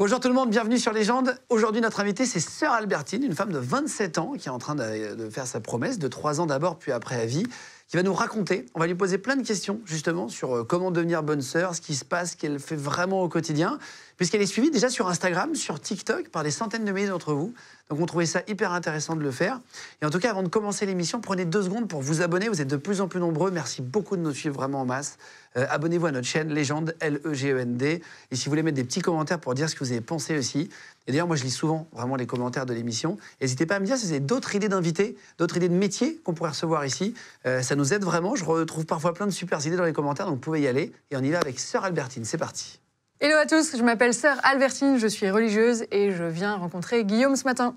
Bonjour tout le monde, bienvenue sur Légende. Aujourd'hui, notre invitée, c'est Sœur Albertine, une femme de 27 ans qui est en train de, faire sa promesse de 3 ans d'abord, puis après à vie qui va nous raconter. On va lui poser plein de questions justement sur euh, comment devenir bonne sœur, ce qui se passe, ce qu'elle fait vraiment au quotidien, puisqu'elle est suivie déjà sur Instagram, sur TikTok par des centaines de milliers d'entre vous. Donc on trouvait ça hyper intéressant de le faire. Et en tout cas, avant de commencer l'émission, prenez deux secondes pour vous abonner. Vous êtes de plus en plus nombreux. Merci beaucoup de nous suivre vraiment en masse. Euh, abonnez-vous à notre chaîne Légende, L-E-G-E-N-D. Et si vous voulez mettre des petits commentaires pour dire ce que vous avez pensé aussi, et d'ailleurs, moi, je lis souvent vraiment les commentaires de l'émission. N'hésitez pas à me dire si vous avez d'autres idées d'invités, d'autres idées de métiers qu'on pourrait recevoir ici. Euh, ça nous aide vraiment. Je retrouve parfois plein de super idées dans les commentaires, donc vous pouvez y aller. Et on y va avec Sœur Albertine. C'est parti. Hello à tous, je m'appelle Sœur Albertine, je suis religieuse et je viens rencontrer Guillaume ce matin.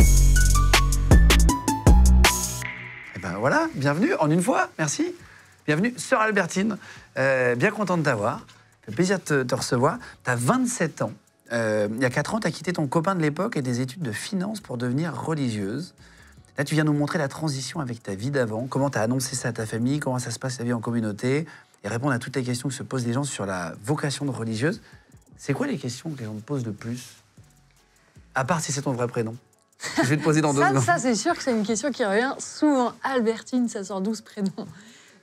Et eh ben voilà, bienvenue en une fois, merci. Bienvenue, Sœur Albertine, euh, bien contente de t'avoir. Plaisir de te, te recevoir. Tu as 27 ans. Euh, il y a 4 ans, tu as quitté ton copain de l'époque et des études de finance pour devenir religieuse. Là, tu viens nous montrer la transition avec ta vie d'avant, comment tu as annoncé ça à ta famille, comment ça se passe ta vie en communauté, et répondre à toutes les questions que se posent les gens sur la vocation de religieuse. C'est quoi les questions que les gens te posent le plus À part si c'est ton vrai prénom. Je vais te poser dans deux Ça, c'est sûr que c'est une question qui revient souvent. Albertine, ça sort 12 prénom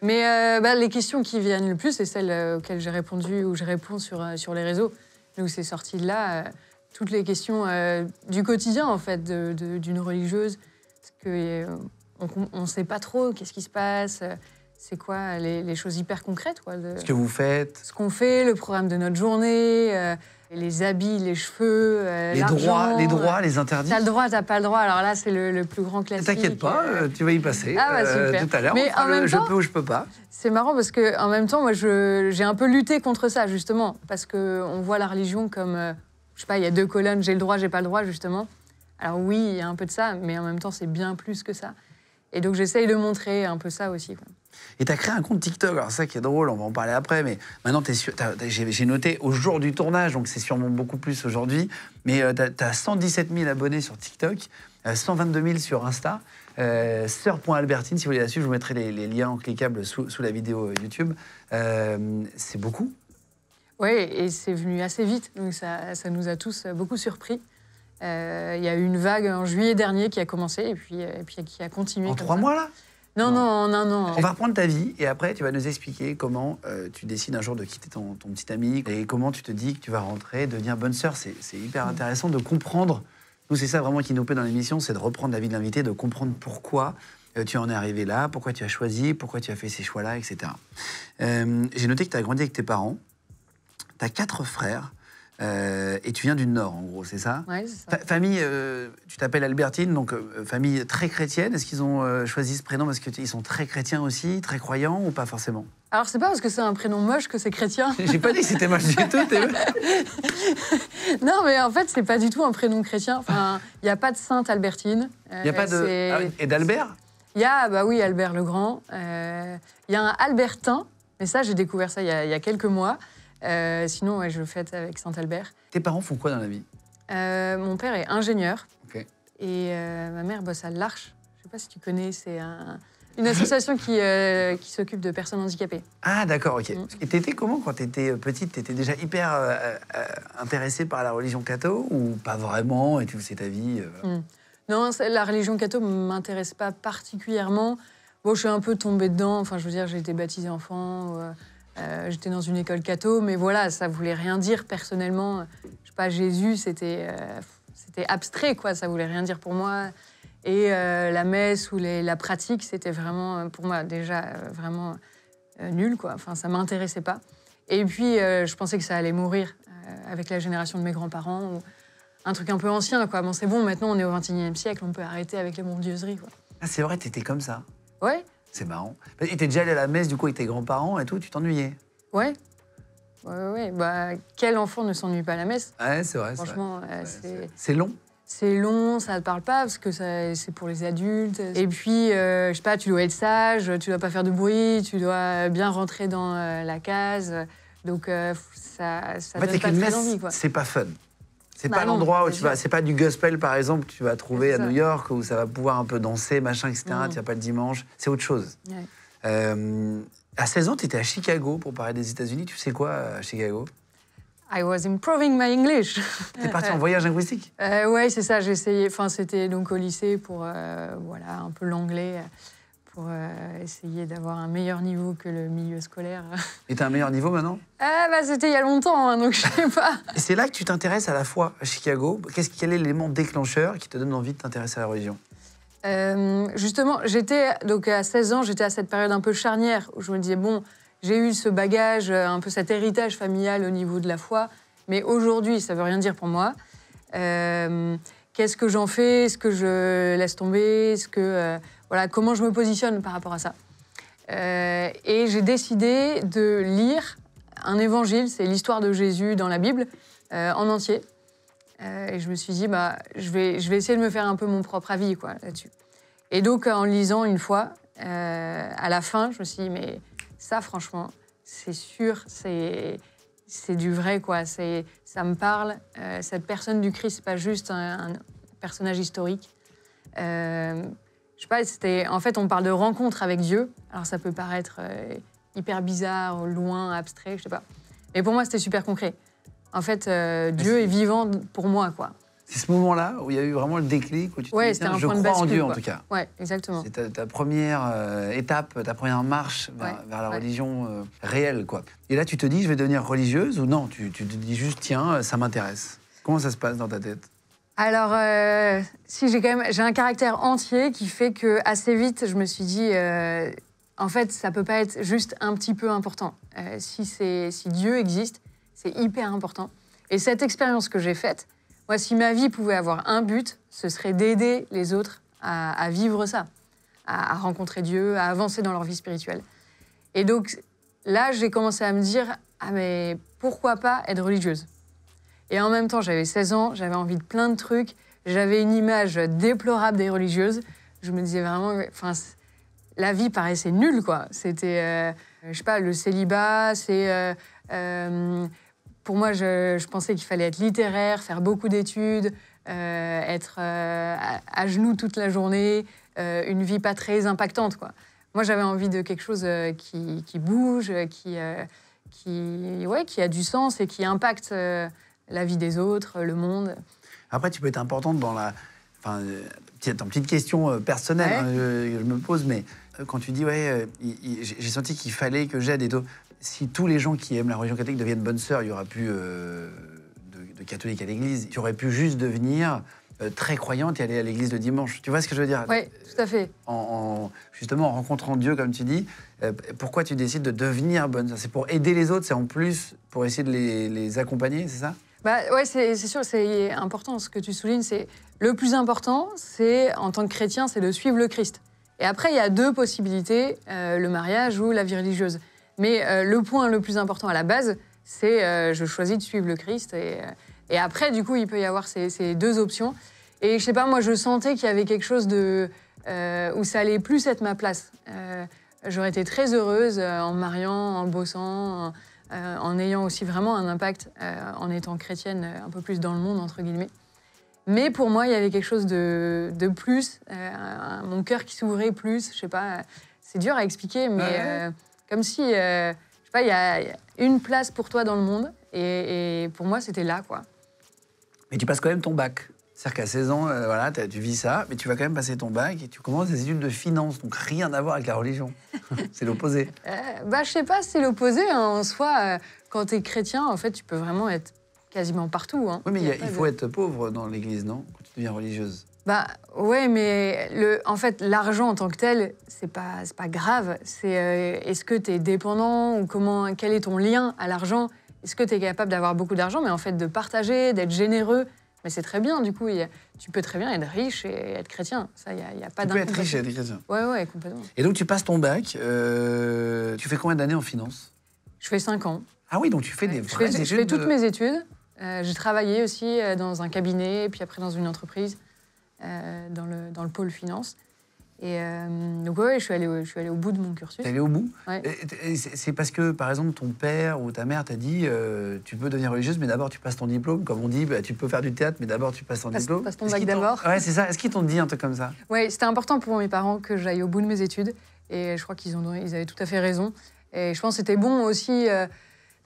Mais euh, bah, les questions qui viennent le plus, c'est celles euh, auxquelles j'ai répondu ou je réponds sur les réseaux. Nous, c'est sorti de là euh, toutes les questions euh, du quotidien en fait d'une religieuse, que euh, on ne sait pas trop qu'est-ce qui se passe. c'est quoi les, choses hyper concrètes quoi, Ce que vous faites Ce qu'on fait, le programme de notre journée, les habits, les cheveux, euh, les droits, les euh, droits, les interdits. T'as le droit, t'as pas le droit. Alors là, c'est le, plus grand classique. T'inquiète pas, euh, tu vas y passer ah, bah, tout à l'heure. Mais en je peux ou je peux pas. C'est marrant parce que en même temps, moi, j'ai un peu lutté contre ça justement parce que on voit la religion comme, je sais pas, il y a deux colonnes, j'ai le droit, j'ai pas le droit justement. Alors oui, il y a un peu de ça, mais en même temps, c'est bien plus que ça. Et donc j'essaye de montrer un peu ça aussi. Et tu as créé un compte TikTok, alors ça qui est drôle, on va en parler après, mais maintenant j'ai noté au jour du tournage, donc c'est sûrement beaucoup plus aujourd'hui, mais tu as, 117 000 abonnés sur TikTok, 122 euh, 000 sur Insta. Euh, Sœur.albertine, si vous voulez la suivre, je vous mettrai les, liens en cliquables sous, la vidéo euh, YouTube. Euh, c'est beaucoup. Oui, et c'est venu assez vite, donc ça, ça nous a tous beaucoup surpris. Euh, il y a eu une vague en juillet dernier qui a commencé et puis, euh, qui a continué. En trois mois là non, non, en un On va reprendre ta vie et après, tu vas nous expliquer comment euh, tu décides un jour de quitter ton, petit ami et comment tu te dis que tu vas rentrer, devenir bonne sœur. C'est hyper mm. intéressant de comprendre. Nous, c'est ça vraiment qui nous plaît dans l'émission, c'est de reprendre la vie de l'invité, de comprendre pourquoi tu en es arrivé là, pourquoi tu as choisi, pourquoi tu as fait ces choix-là, etc. J'ai noté que tu as grandi avec tes parents. Tu as quatre frères. Euh, et tu viens du Nord, en gros, c'est ça Oui, c'est ça. famille, euh, tu t'appelles Albertine, donc euh, famille très chrétienne. Est-ce qu'ils ont choisi ce prénom parce qu'ils sont très chrétiens aussi, très croyants ou pas forcément alors, c'est pas parce que c'est un prénom moche que c'est chrétien. J'ai pas dit que c'était moche du tout. non, mais en fait, c'est pas du tout un prénom chrétien. Enfin, il n'y a pas de sainte Albertine. Il a pas de. Ah et d'Albert Il y a, bah oui, Albert le Grand. Il y a un Albertin, mais ça, j'ai découvert ça il y a quelques mois. Euh, sinon, je je fête avec Saint-Albert. Tes parents font quoi dans la vie euh, Mon père est ingénieur. Et euh, ma mère bosse à l'Arche. Je sais pas si tu connais, c'est une association qui, qui s'occupe de personnes handicapées. Ah, d'accord, ok. Mmh. Et t'étais comment quand t'étais petite T'étais déjà hyper intéressée par la religion catho ou pas vraiment Et tout c'est ta vie mm. Non, la religion catho m'intéresse pas particulièrement. Bon, je suis un peu tombée dedans. Enfin, je veux dire, j'ai été baptisée enfant. Euh, j'étais dans une école catho, mais voilà, ça voulait rien dire personnellement. Je sais pas, Jésus, c'était euh, abstrait, quoi. Ça voulait rien dire pour moi. Et euh, la messe ou la pratique, c'était vraiment, pour moi, déjà vraiment nul, quoi. Enfin, ça m'intéressait pas. Et puis, je pensais que ça allait mourir avec la génération de mes grands-parents. un truc un peu ancien, quoi. Bon, c'est bon, maintenant on est au XXIe siècle, on peut arrêter avec les mondieuseries. quoi. Ah, c'est vrai, t'étais comme ça Ouais, c'est marrant. Tu étais déjà allé à la messe, du coup, avec tes grands-parents et tout, tu t'ennuyais Ouais. Bah, quel enfant ne s'ennuie pas à la messe Ouais, c'est vrai. Franchement, euh, c'est long. C'est long, ça ne te parle pas parce que c'est pour les adultes. Et puis, euh, je sais pas, tu dois être sage, tu dois pas faire de bruit, tu dois bien rentrer dans euh, la case. Donc, ça, ne te donne pas envie. C'est pas fun. C'est bah pas l'endroit où tu vas, c'est pas du gospel par exemple que tu vas trouver à New York où ça va pouvoir un peu danser, machin, etc. Tu n'as pas le dimanche, c'est autre chose. Euh, à 16 ans, tu étais à Chicago pour parler des États-Unis. Tu sais quoi à euh, Chicago I was improving my English. es parti en voyage linguistique euh, Oui, c'est ça. J'essayais. Enfin, c'était donc au lycée pour euh, voilà un peu l'anglais pour euh, essayer d'avoir un meilleur niveau que le milieu scolaire. Et t'as un meilleur niveau maintenant ah, bah, C'était il y a longtemps, hein, donc je sais pas. C'est là que tu t'intéresses à la foi à Chicago. Qu'est-ce, quel est l'élément déclencheur qui te donne envie de t'intéresser à la religion euh, justement, j'étais donc à 16 ans, j'étais à cette période un peu charnière où je me disais bon, j'ai eu ce bagage, euh, un peu cet héritage familial au niveau de la foi, mais aujourd'hui, ça veut rien dire pour moi. Qu'est-ce que j'en fais Est-ce que je laisse tomber Est-ce que voilà comment je me positionne par rapport à ça. Euh, et j'ai décidé de lire un évangile, c'est l'histoire de Jésus dans la Bible, euh, en entier. Euh, et je me suis dit, bah, je, vais, je vais essayer de me faire un peu mon propre avis quoi, là-dessus. Et donc, en lisant une fois, à la fin, je me suis dit, mais ça, franchement, c'est sûr, c'est, du vrai, quoi. ça me parle. cette personne du Christ, c'est pas juste un personnage historique je sais pas, c'était. En fait, on parle de rencontre avec Dieu. Alors, ça peut paraître euh, hyper bizarre, loin, abstrait, je sais pas. Mais pour moi, c'était super concret. En fait, euh, Dieu est... vivant pour moi, quoi. C'est ce moment-là où il y a eu vraiment le déclic, où tu ouais, te dis, un je crois de en Dieu, en tout cas. Ouais, exactement. C'est ta, première euh, étape, ta première marche vers, la religion réelle, quoi. Et là, tu te dis, je vais devenir religieuse, ou non, tu te dis juste, tiens, ça m'intéresse. Comment ça se passe dans ta tête alors, euh, si j'ai même, j'ai un caractère entier qui fait que assez vite, je me suis dit, euh, en fait, ça peut pas être juste un petit peu important. Euh, si Dieu existe, c'est hyper important. Et cette expérience que j'ai faite, moi, si ma vie pouvait avoir un but, ce serait d'aider les autres à, vivre ça, à, à, rencontrer Dieu, à avancer dans leur vie spirituelle. Et donc là, j'ai commencé à me dire, ah mais pourquoi pas être religieuse et en même temps, j'avais 16 ans, j'avais envie de plein de trucs, j'avais une image déplorable des religieuses. Je me disais vraiment, enfin, la vie paraissait nulle, quoi. C'était, euh, je sais pas, le célibat, c'est. Euh, euh, pour moi, je, pensais qu'il fallait être littéraire, faire beaucoup d'études, être à, genoux toute la journée, une vie pas très impactante, quoi. Moi, j'avais envie de quelque chose qui, bouge, qui, ouais, qui a du sens et qui impacte la vie des autres, le monde. Après, tu peux être importante dans la. Enfin, petite, euh, petite question euh, personnelle, hein, je, me pose, mais euh, quand tu dis, ouais, j'ai senti qu'il fallait que j'aide et tout. Si tous les gens qui aiment la religion catholique deviennent bonnes sœurs, il y aura plus de, catholiques à l'église. Tu aurais pu juste devenir très croyante et aller à l'église le dimanche. Tu vois ce que je veux dire Oui, tout à fait. En, justement, en rencontrant Dieu, comme tu dis, pourquoi tu décides de devenir bonne sœur C'est pour aider les autres, c'est en plus pour essayer de les accompagner, c'est ça bah, Oui, c'est sûr, c'est important ce que tu soulignes. C'est Le plus important, c'est en tant que chrétien, c'est de suivre le Christ. Et après, il y a deux possibilités, euh, le mariage ou la vie religieuse. Mais euh, le point le plus important à la base, c'est euh, je choisis de suivre le Christ. Et, après, du coup, il peut y avoir ces, deux options. Et je sais pas, moi, je sentais qu'il y avait quelque chose de, où ça allait plus être ma place. J'aurais été très heureuse en me mariant, en bossant, euh, en ayant aussi vraiment un impact euh, en étant chrétienne euh, un peu plus dans le monde, entre guillemets. Mais pour moi, il y avait quelque chose de, plus, mon cœur qui s'ouvrait plus, je sais pas, c'est dur à expliquer, mais comme si, je sais pas, il y, a une place pour toi dans le monde, et pour moi, c'était là, quoi. Mais tu passes quand même ton bac. C'est-à-dire qu'à 16 ans, euh, voilà, tu vis ça, mais tu vas quand même passer ton bac et tu commences des études de finance, donc rien à voir avec la religion. c'est l'opposé. Euh, bah, je sais pas, c'est l'opposé. Hein. En soi, euh, quand tu es chrétien, en fait, tu peux vraiment être quasiment partout. Hein. Oui, mais il, faut être pauvre dans l'Église, non Quand tu deviens religieuse. Bah ouais, mais le, en fait, l'argent en tant que tel, c'est pas, pas grave. C'est est-ce que tu es dépendant ou comment, quel est ton lien à l'argent Est-ce que tu es capable d'avoir beaucoup d'argent, mais en fait de partager, d'être généreux mais c'est très bien, du coup, tu peux très bien être riche et être chrétien. Ça, il n'y a, pas Tu peux être riche et être chrétien. Oui, complètement. Et donc, tu passes ton bac. Euh, tu fais combien d'années en finance Je fais 5 ans. Ah oui, donc tu fais des vraies fais, études. Je toutes mes études. Euh, j'ai travaillé aussi euh, dans un cabinet, puis après dans une entreprise, dans le pôle finance. Et euh, donc, oui, je, suis allée, au, bout de mon cursus. T'es allée au bout ouais. C'est parce que, par exemple, ton père ou ta mère t'a dit euh, tu peux devenir religieuse, mais d'abord tu passes ton diplôme. Comme on dit, bah, tu peux faire du théâtre, mais d'abord tu passes ton diplôme. Passe ton bac d'abord. Ouais, c'est ça. Est-ce qu'ils t'ont dit un truc comme ça Ouais, c'était important pour mes parents que j'aille au bout de mes études. Et je crois qu'ils ils avaient tout à fait raison. Et je pense que c'était bon aussi. Euh,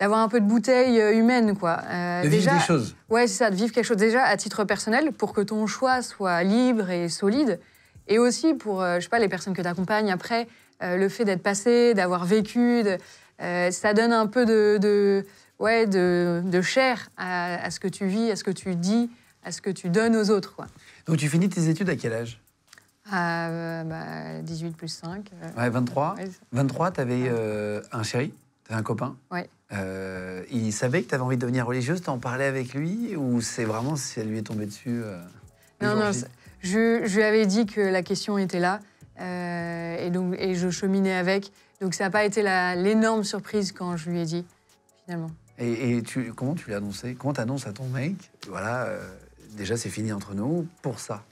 d'avoir un peu de bouteille humaine, quoi. de vivre des choses. Ouais, c'est ça, de vivre quelque chose. Déjà, à titre personnel, pour que ton choix soit libre et solide, et aussi pour, euh, je sais pas, les personnes que tu accompagnes après, euh, le fait d'être passé, d'avoir vécu, de, euh, ça donne un peu de, ouais, de, chair à, ce que tu vis, à ce que tu dis, à ce que tu donnes aux autres. Donc tu finis tes études à quel âge 18 bah, plus 5. ouais, 23. 23, tu avais un chéri, tu un copain. Ouais. il savait que tu avais envie de devenir religieuse, tu en parlais avec lui ou c'est vraiment si elle lui est tombée dessus Non, non, je, lui avais dit que la question était là euh, et, donc, et je cheminais avec. Donc ça n'a pas été l'énorme surprise quand je lui ai dit, finalement. Et, tu, comment tu l'as annoncé Comment annonces à ton mec Voilà, euh, déjà c'est fini entre nous pour ça.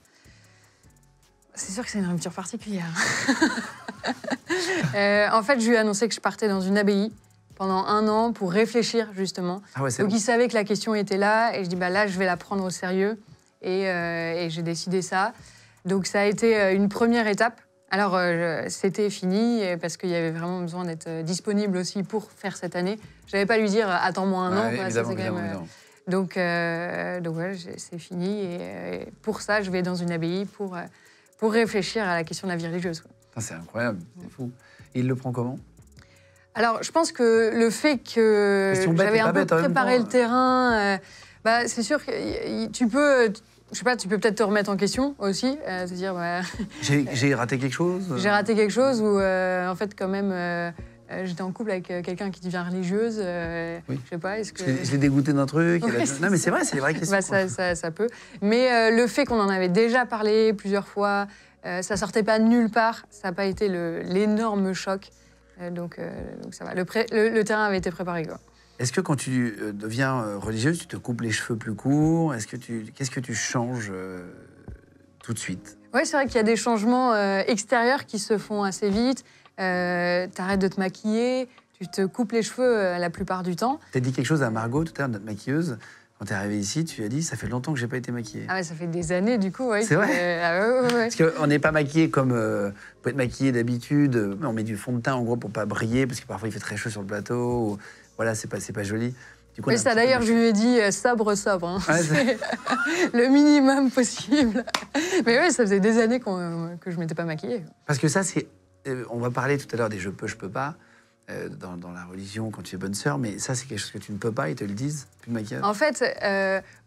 C'est sûr que c'est une rupture particulière. Hein. Euh, en fait, je lui ai annoncé que je partais dans une abbaye pendant un an pour réfléchir justement. Ah donc il savait que la question était là et je dis bah là je vais la prendre au sérieux. Euh, et, j'ai décidé ça. Donc ça a été euh, une première étape. Alors euh, c'était fini parce qu'il y avait vraiment besoin d'être disponible aussi pour faire cette année. Je n'allais pas lui dire attends-moi un an. quand même, donc donc ouais, c'est fini et, pour ça je vais dans une abbaye pour pour réfléchir à la question de la vie religieuse. C'est incroyable, c'est fou. Et il le prend comment alors, je pense que le fait que j'avais un peu préparé le terrain, bah, c'est sûr que tu peux, je sais pas, tu peux peut-être te remettre en question aussi, euh, dire bah, j'ai raté quelque chose. Euh? J'ai raté quelque chose ou euh, en fait quand même euh, j'étais en couple avec quelqu'un qui devient religieuse. Je sais pas, est-ce que l'ai dégoûté d'un truc. Non mais c'est vrai, c'est vrai question. Bah, ça, ça, peut. Mais le fait qu'on en avait déjà parlé plusieurs fois, ça sortait pas nulle part, ça n'a pas été l'énorme choc. donc, ça va. Le, le terrain avait été préparé quoi. Est-ce que quand tu euh, deviens euh, religieuse, tu te coupes les cheveux plus courts Est-ce que tu, qu'est-ce que tu changes euh, tout de suite Oui, c'est vrai qu'il y a des changements extérieurs qui se font assez vite. Euh, T'arrêtes de te maquiller, tu te coupes les cheveux la plupart du temps. Tu as dit quelque chose à Margot tout à l'heure, notre maquilleuse. Quand es arrivée ici, tu as dit ça fait longtemps que j'ai pas été maquillée. Ah ouais, ça fait des années du coup. Ouais, c'est vrai. Ah parce qu'on n'est pas maquillé comme peut être maquillé d'habitude. On met du fond de teint en gros pour pas briller parce que parfois il fait très chaud sur le plateau voilà, c'est pas, pas joli. Mais ça d'ailleurs, je lui ai dit euh, sabre, sabre. Hein. c'est le minimum possible. Mais oui, ça faisait des années que je ne m'étais pas maquillée. Parce que ça, c'est. Euh, on va parler tout à l'heure des je peux, je peux pas. Euh, dans, la religion quand tu es bonne sœur, mais ça, c'est quelque chose que tu ne peux pas, ils te le disent, plus de En fait,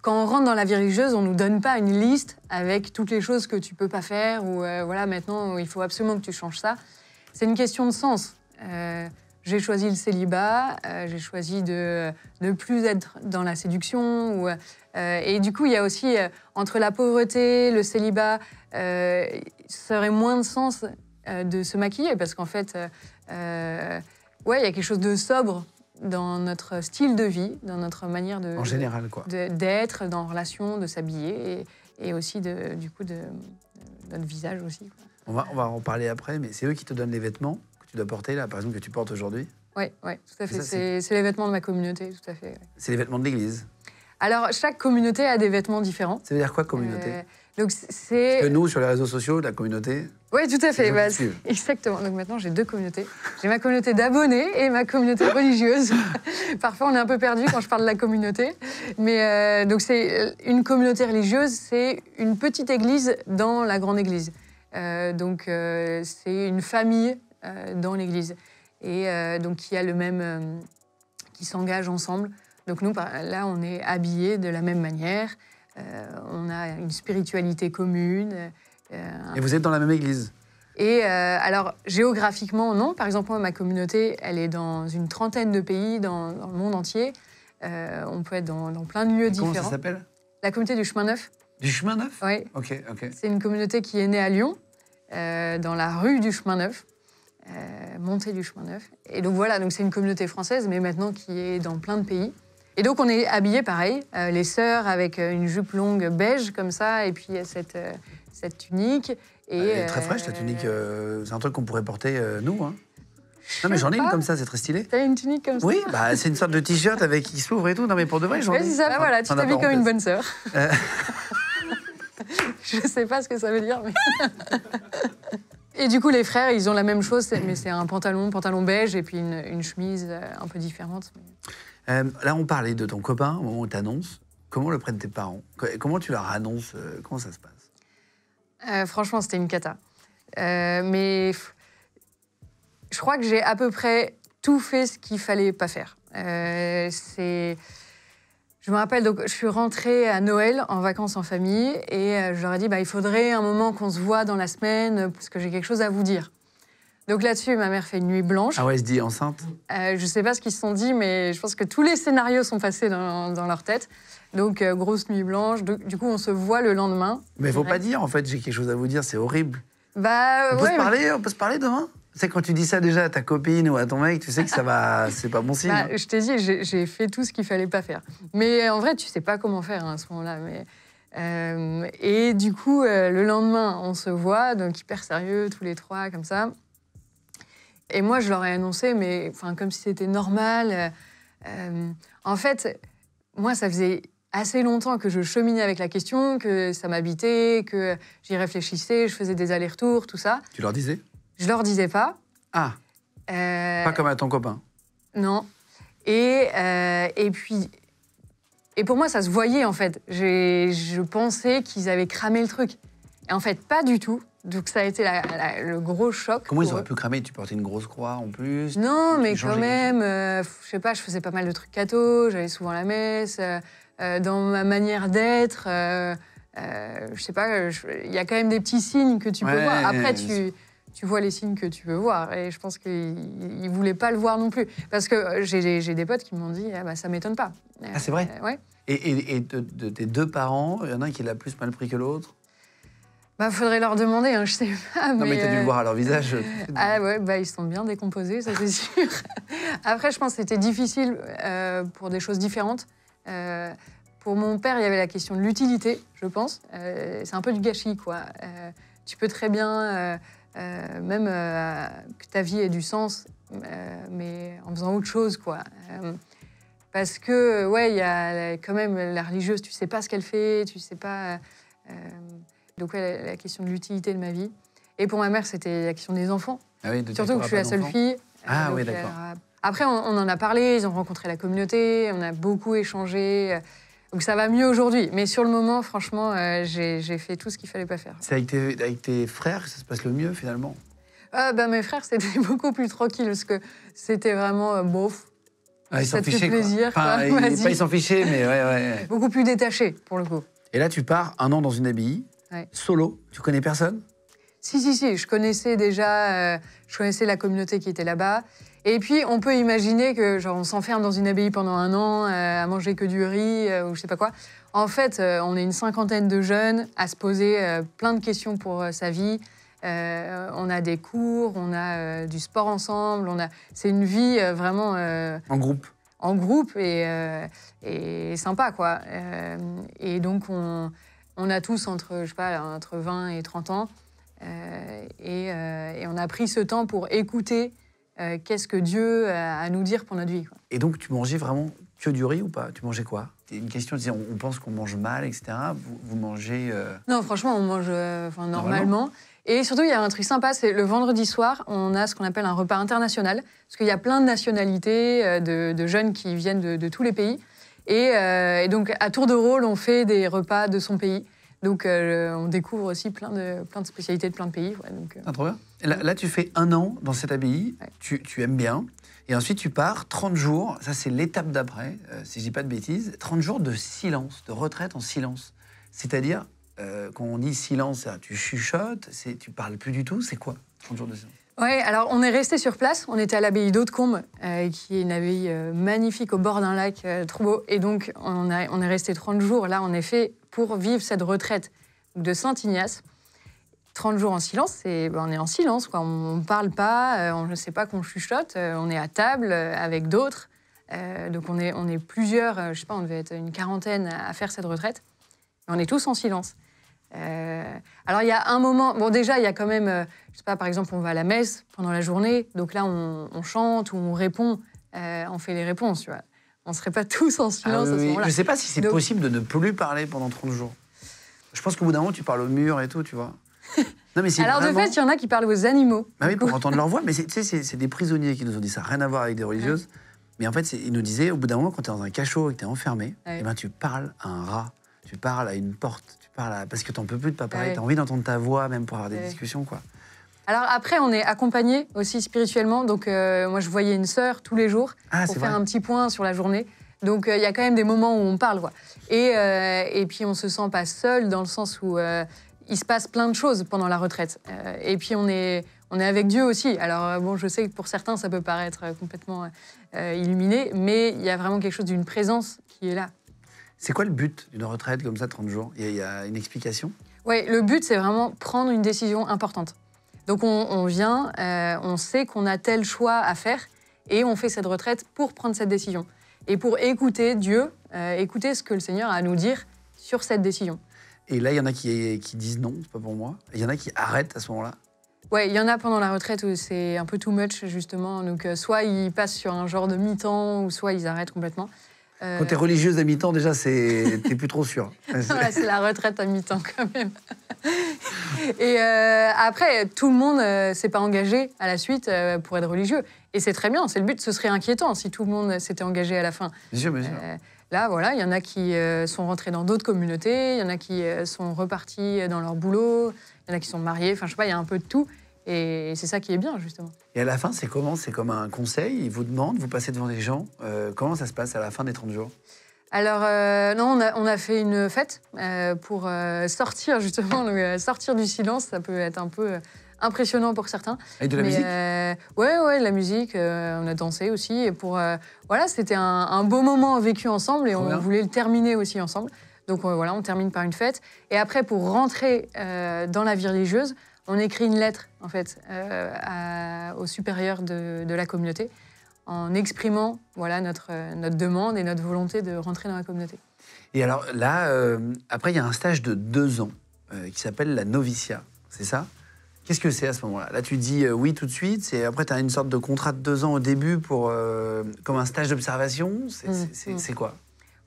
quand on rentre dans la vie religieuse, on ne nous donne pas une liste avec toutes les choses que tu peux pas faire, ou voilà, maintenant, il faut absolument que tu changes ça. C'est une question de sens j'ai choisi le célibat, euh, j'ai choisi de ne plus être dans la séduction. Ou, euh, et du coup, il y a aussi, euh, entre la pauvreté, le célibat, ça aurait moins de sens de se maquiller, parce qu'en fait, ouais, il y a quelque chose de sobre dans notre style de vie, dans notre manière de... D'être, dans relation, de s'habiller, et, aussi, de, du coup, de, notre visage aussi. On, va, on va en parler après, mais c'est eux qui te donnent les vêtements tu dois porter, là, par exemple, que tu portes aujourd'hui Oui, ouais, tout à fait. C'est les vêtements de ma communauté, tout à fait. C'est les vêtements de l'Église Alors, chaque communauté a des vêtements différents. Ça veut dire quoi, communauté euh, Donc c'est. Que nous, sur les réseaux sociaux, la communauté. Oui, tout à fait. Bah, exactement. Donc maintenant, j'ai deux communautés. J'ai ma communauté d'abonnés et ma communauté religieuse. Parfois, on est un peu perdu quand je parle de la communauté. Mais euh, donc, c'est euh, une communauté religieuse, c'est une petite église dans la grande église. donc, c'est une famille euh, dans l'Église. Et euh, donc qui a le même, euh, qui s'engage ensemble. Donc nous, là, on est habillés de la même manière. on a une spiritualité commune. et vous êtes dans la même Église et alors, géographiquement, non. Par exemple, moi, ma communauté, elle est dans une trentaine de pays dans, le monde entier. on peut être dans, plein de lieux différents. Comment ça s'appelle La communauté du Chemin Neuf. Du Chemin Neuf Oui. Ok, ok. C'est une communauté qui est née à Lyon, dans la rue du Chemin Neuf. Euh, montée du chemin neuf. Et donc voilà, donc c'est une communauté française, mais maintenant qui est dans plein de pays. Et donc on est habillés pareil, euh, les sœurs avec euh, une jupe longue beige comme ça, et puis cette, cette tunique. Et, Elle est très fraîche, cette tunique. c'est un truc qu'on pourrait porter, nous. Hein. Non, mais j'en ai une comme ça, c'est très stylé. T'as une tunique comme ça Oui, bah, c'est une sorte de t-shirt avec qui s'ouvre et tout. Non, mais pour de vrai, j'en ai. Oui, ça, voilà, tu t'habilles comme une bonne sœur. Je sais pas ce que ça veut dire, mais. Et du coup, les frères, ils ont la même chose, mais c'est un pantalon, pantalon beige et puis une, chemise euh, un peu différente. Euh, là, on parlait de ton copain au moment où t'annonces. Comment le prennent tes parents Comment tu leur annonces euh, Comment ça se passe Franchement, c'était une cata. mais je crois que j'ai à peu près tout fait ce qu'il fallait pas faire. c'est je me rappelle, donc, je suis rentrée à Noël en vacances en famille et euh, je leur ai dit bah, il faudrait un moment qu'on se voit dans la semaine euh, parce que j'ai quelque chose à vous dire. Donc là-dessus, ma mère fait une nuit blanche. Ah ouais, elle se dit enceinte Je euh, Je sais pas ce qu'ils se sont dit, mais je pense que tous les scénarios sont passés dans, leur tête. Donc, grosse nuit blanche. Du, coup, on se voit le lendemain. Mais il ne faut pas dire, en fait, j'ai quelque chose à vous dire, c'est horrible. Bah, on, peut parler, on peut se parler demain tu sais, quand tu dis ça déjà à ta copine ou à ton mec, tu sais que ça va, c'est pas bon signe. Bah, hein. Je t'ai dit, j'ai fait tout ce qu'il fallait pas faire. Mais en vrai, tu sais pas comment faire hein, à ce moment-là. Mais euh, et du coup, euh, le lendemain, on se voit, donc hyper sérieux, tous les trois, comme ça. Et moi, je leur ai annoncé, mais enfin, comme si c'était normal. Euh, en fait, moi, ça faisait assez longtemps que je cheminais avec la question, que ça m'habitait, que j'y réfléchissais, je faisais des allers-retours, tout ça. Tu leur disais je leur disais pas. Ah. Euh, pas comme à ton copain. Non. Et, euh, et puis. Et pour moi, ça se voyait en fait. Je pensais qu'ils avaient cramé le truc. Et en fait, pas du tout. Donc ça a été le gros choc. Comment ils auraient pu cramer Tu portais une grosse croix en plus Non, mais quand même, euh, je sais pas, je faisais pas mal de trucs cathos. j'allais souvent à la messe. dans ma manière d'être, euh, je sais pas, il y a quand même des petits signes que tu peux voir. Après, tu, tu vois les signes que tu veux voir. Et je pense qu'ils ne voulaient pas le voir non plus. Parce que euh, j'ai des potes qui m'ont dit ah bah, ça m'étonne pas. Ah, c'est vrai euh, euh, ouais. Et, de, tes deux parents, il y en a un qui l'a plus mal pris que l'autre bah, faudrait leur demander, hein, je sais pas. Mais non, mais t'as dû le voir à leur visage. ah ouais, bah, ils sont bien décomposés, ça c'est sûr. Après, je pense que c'était difficile pour des choses différentes. pour mon père, il y avait la question de l'utilité, je pense. c'est un peu du gâchis, quoi. tu peux très bien euh, même euh, que ta vie ait du sens, euh, mais en faisant autre chose, quoi. parce que, ouais, il y a quand même la religieuse, tu sais pas ce qu'elle fait, tu sais pas. donc, la, question de l'utilité de ma vie. Et pour ma mère, c'était la question des enfants. Ah oui, Surtout que je suis la seule fille. Ah oui, d'accord. Après, on, en a parlé, ils ont rencontré la communauté, on a beaucoup échangé. Donc ça va mieux aujourd'hui. Mais sur le moment, franchement, euh, j'ai fait tout ce qu'il fallait pas faire. C'est avec tes, frères que ça se passe le mieux finalement ah, ben, Mes frères, c'était beaucoup plus tranquille parce que c'était vraiment euh, beau. Ah, ils s'en fichaient. quoi. pas ils s'en fichaient, mais ouais, ouais, Beaucoup plus détaché pour le coup. Et là, tu pars un an dans une abbaye, solo. Tu connais personne Si, si, si. Je connaissais déjà. Euh, je connaissais la communauté qui était là-bas. Et puis, on peut imaginer que, genre, on s'enferme dans une abbaye pendant un an, euh, à manger que du riz euh, ou je sais pas quoi. En fait, euh, on est une cinquantaine de jeunes à se poser plein de questions pour sa vie. on a des cours, on a du sport ensemble, on a. C'est une vie vraiment. en groupe. En groupe et, et sympa, quoi. et donc, on, a tous entre, je sais pas, entre 20 et 30 ans. Et, et, on a pris ce temps pour écouter euh, qu'est-ce que Dieu a à nous dire pour notre vie. Et donc, tu mangeais vraiment que du riz ou pas Tu mangeais quoi une question, on pense qu'on mange mal, etc. Vous, mangez... Euh non, franchement, on mange euh, normalement. Et surtout, il y a un truc sympa, c'est le vendredi soir, on a ce qu'on appelle un repas international, parce qu'il y a plein de nationalités, de, jeunes qui viennent de, tous les pays. Et, donc, à tour de rôle, on fait des repas de son pays. Donc, on découvre aussi plein de, plein de spécialités de plein de pays. Ouais, donc, ah, trop Mm. Là, tu fais un an dans cette abbaye, tu, aimes bien, et ensuite tu pars 30 jours, ça c'est l'étape d'après, euh, si je dis pas de bêtises, 30 jours de silence, de retraite en silence. C'est-à-dire, euh, quand on dit silence, tu chuchotes, tu parles plus du tout, c'est quoi 30 jours de silence oui, alors on est resté sur place. On était à l'abbaye d'Hautecombe, euh, qui est une abbaye magnifique au bord d'un lac trop beau. Et donc on, on est resté 30 jours là, en effet, pour vivre cette retraite de Saint-Ignace. 30 jours en silence, et ben, on est en silence. Quoi. On ne parle pas, euh, on ne sait pas qu'on chuchote, euh, on est à table euh, avec d'autres. donc on est, on est plusieurs, je ne sais pas, on devait être une quarantaine à faire cette retraite. on est tous en silence. alors il y a un moment, bon déjà il y a quand même, je sais pas, par exemple on va à la messe pendant la journée, donc là on, chante ou on répond, on fait les réponses, tu vois. On serait pas tous en ah silence à ce moment-là. Je sais pas si c'est possible de ne plus parler pendant 30 jours. Je pense qu'au bout d'un moment tu parles au mur et tout, tu vois. Alors, de fait, il y en a qui parlent aux animaux. Bah oui, pour entendre leur voix. Mais c'est des prisonniers qui nous ont dit ça. Rien à voir avec des religieuses. Mais en fait, ils nous disaient, au bout d'un moment, quand tu es dans un cachot et que tu es enfermé, eh ben, tu parles à un rat, tu parles à une porte, tu parles parce que tu n'en peux plus de pas parler. Tu as envie d'entendre ta voix, même pour avoir des discussions. quoi. Alors après, on est accompagné aussi spirituellement. Donc euh, moi, je voyais une sœur tous les jours ah, pour faire un petit point sur la journée. Donc euh, il y a quand même des moments où on parle. Quoi. Et, euh, et puis on se sent pas seul dans le sens où il se passe plein de choses pendant la retraite. Euh, et puis on est, avec Dieu aussi. Alors euh, bon, je sais que pour certains, ça peut paraître euh, complètement illuminé, mais il y a vraiment quelque chose d'une présence qui est là. C'est quoi le but d'une retraite comme ça, 30 jours Il y, a une explication Oui, le but, c'est vraiment prendre une décision importante. Donc on, vient, on sait qu'on a tel choix à faire, et on fait cette retraite pour prendre cette décision. Et pour écouter Dieu, écouter ce que le Seigneur a à nous dire sur cette décision. Et là, il y en a qui, qui disent non, c'est pas pour moi. Il y en a qui arrêtent à ce moment-là. Ouais, il y en a pendant la retraite où c'est un peu too much, justement. Donc, euh, soit ils passent sur un genre de mi-temps, ou soit ils arrêtent complètement. Euh, quand tu es religieuse à mi-temps, déjà, c'est... t'es plus trop sûre. c'est la retraite à mi-temps, quand même. et euh, après, tout le monde s'est pas engagé à la suite pour être religieux. Et c'est très bien, c'est le but. Ce serait inquiétant si tout le monde s'était engagé à la fin. Bien sûr, bien sûr. Là, voilà, il y en a qui euh, sont rentrés dans d'autres communautés, il y en a qui euh, sont repartis dans leur boulot, il y en a qui sont mariés, enfin, je sais pas, il y a un peu de tout. Et c'est ça qui est bien, justement. Et à la fin, c'est comment C'est comme un conseil Ils vous demandent, vous passez devant des gens. Euh, comment ça se passe à la fin des 30 jours alors, non, on a, fait une fête pour sortir, justement, sortir du silence. Ça peut être un peu impressionnant pour certains. Et de la musique euh, Ouais, ouais, la musique, euh, on a dansé aussi. Et pour, euh, voilà, c'était un, beau moment vécu ensemble et on voulait le terminer aussi ensemble. Donc euh, voilà, on termine par une fête. Et après, pour rentrer dans la vie religieuse, on écrit une lettre, en fait, au supérieur de, la communauté en exprimant voilà, notre, notre demande et notre volonté de rentrer dans la communauté. Et alors là, après, il y a un stage de deux ans qui s'appelle la Novicia, c'est ça Qu'est-ce que c'est à ce moment-là Là, tu dis euh, oui tout de suite, c'est après, tu as une sorte de contrat de deux ans au début pour, euh, comme un stage d'observation. Mmh, mmh. C'est quoi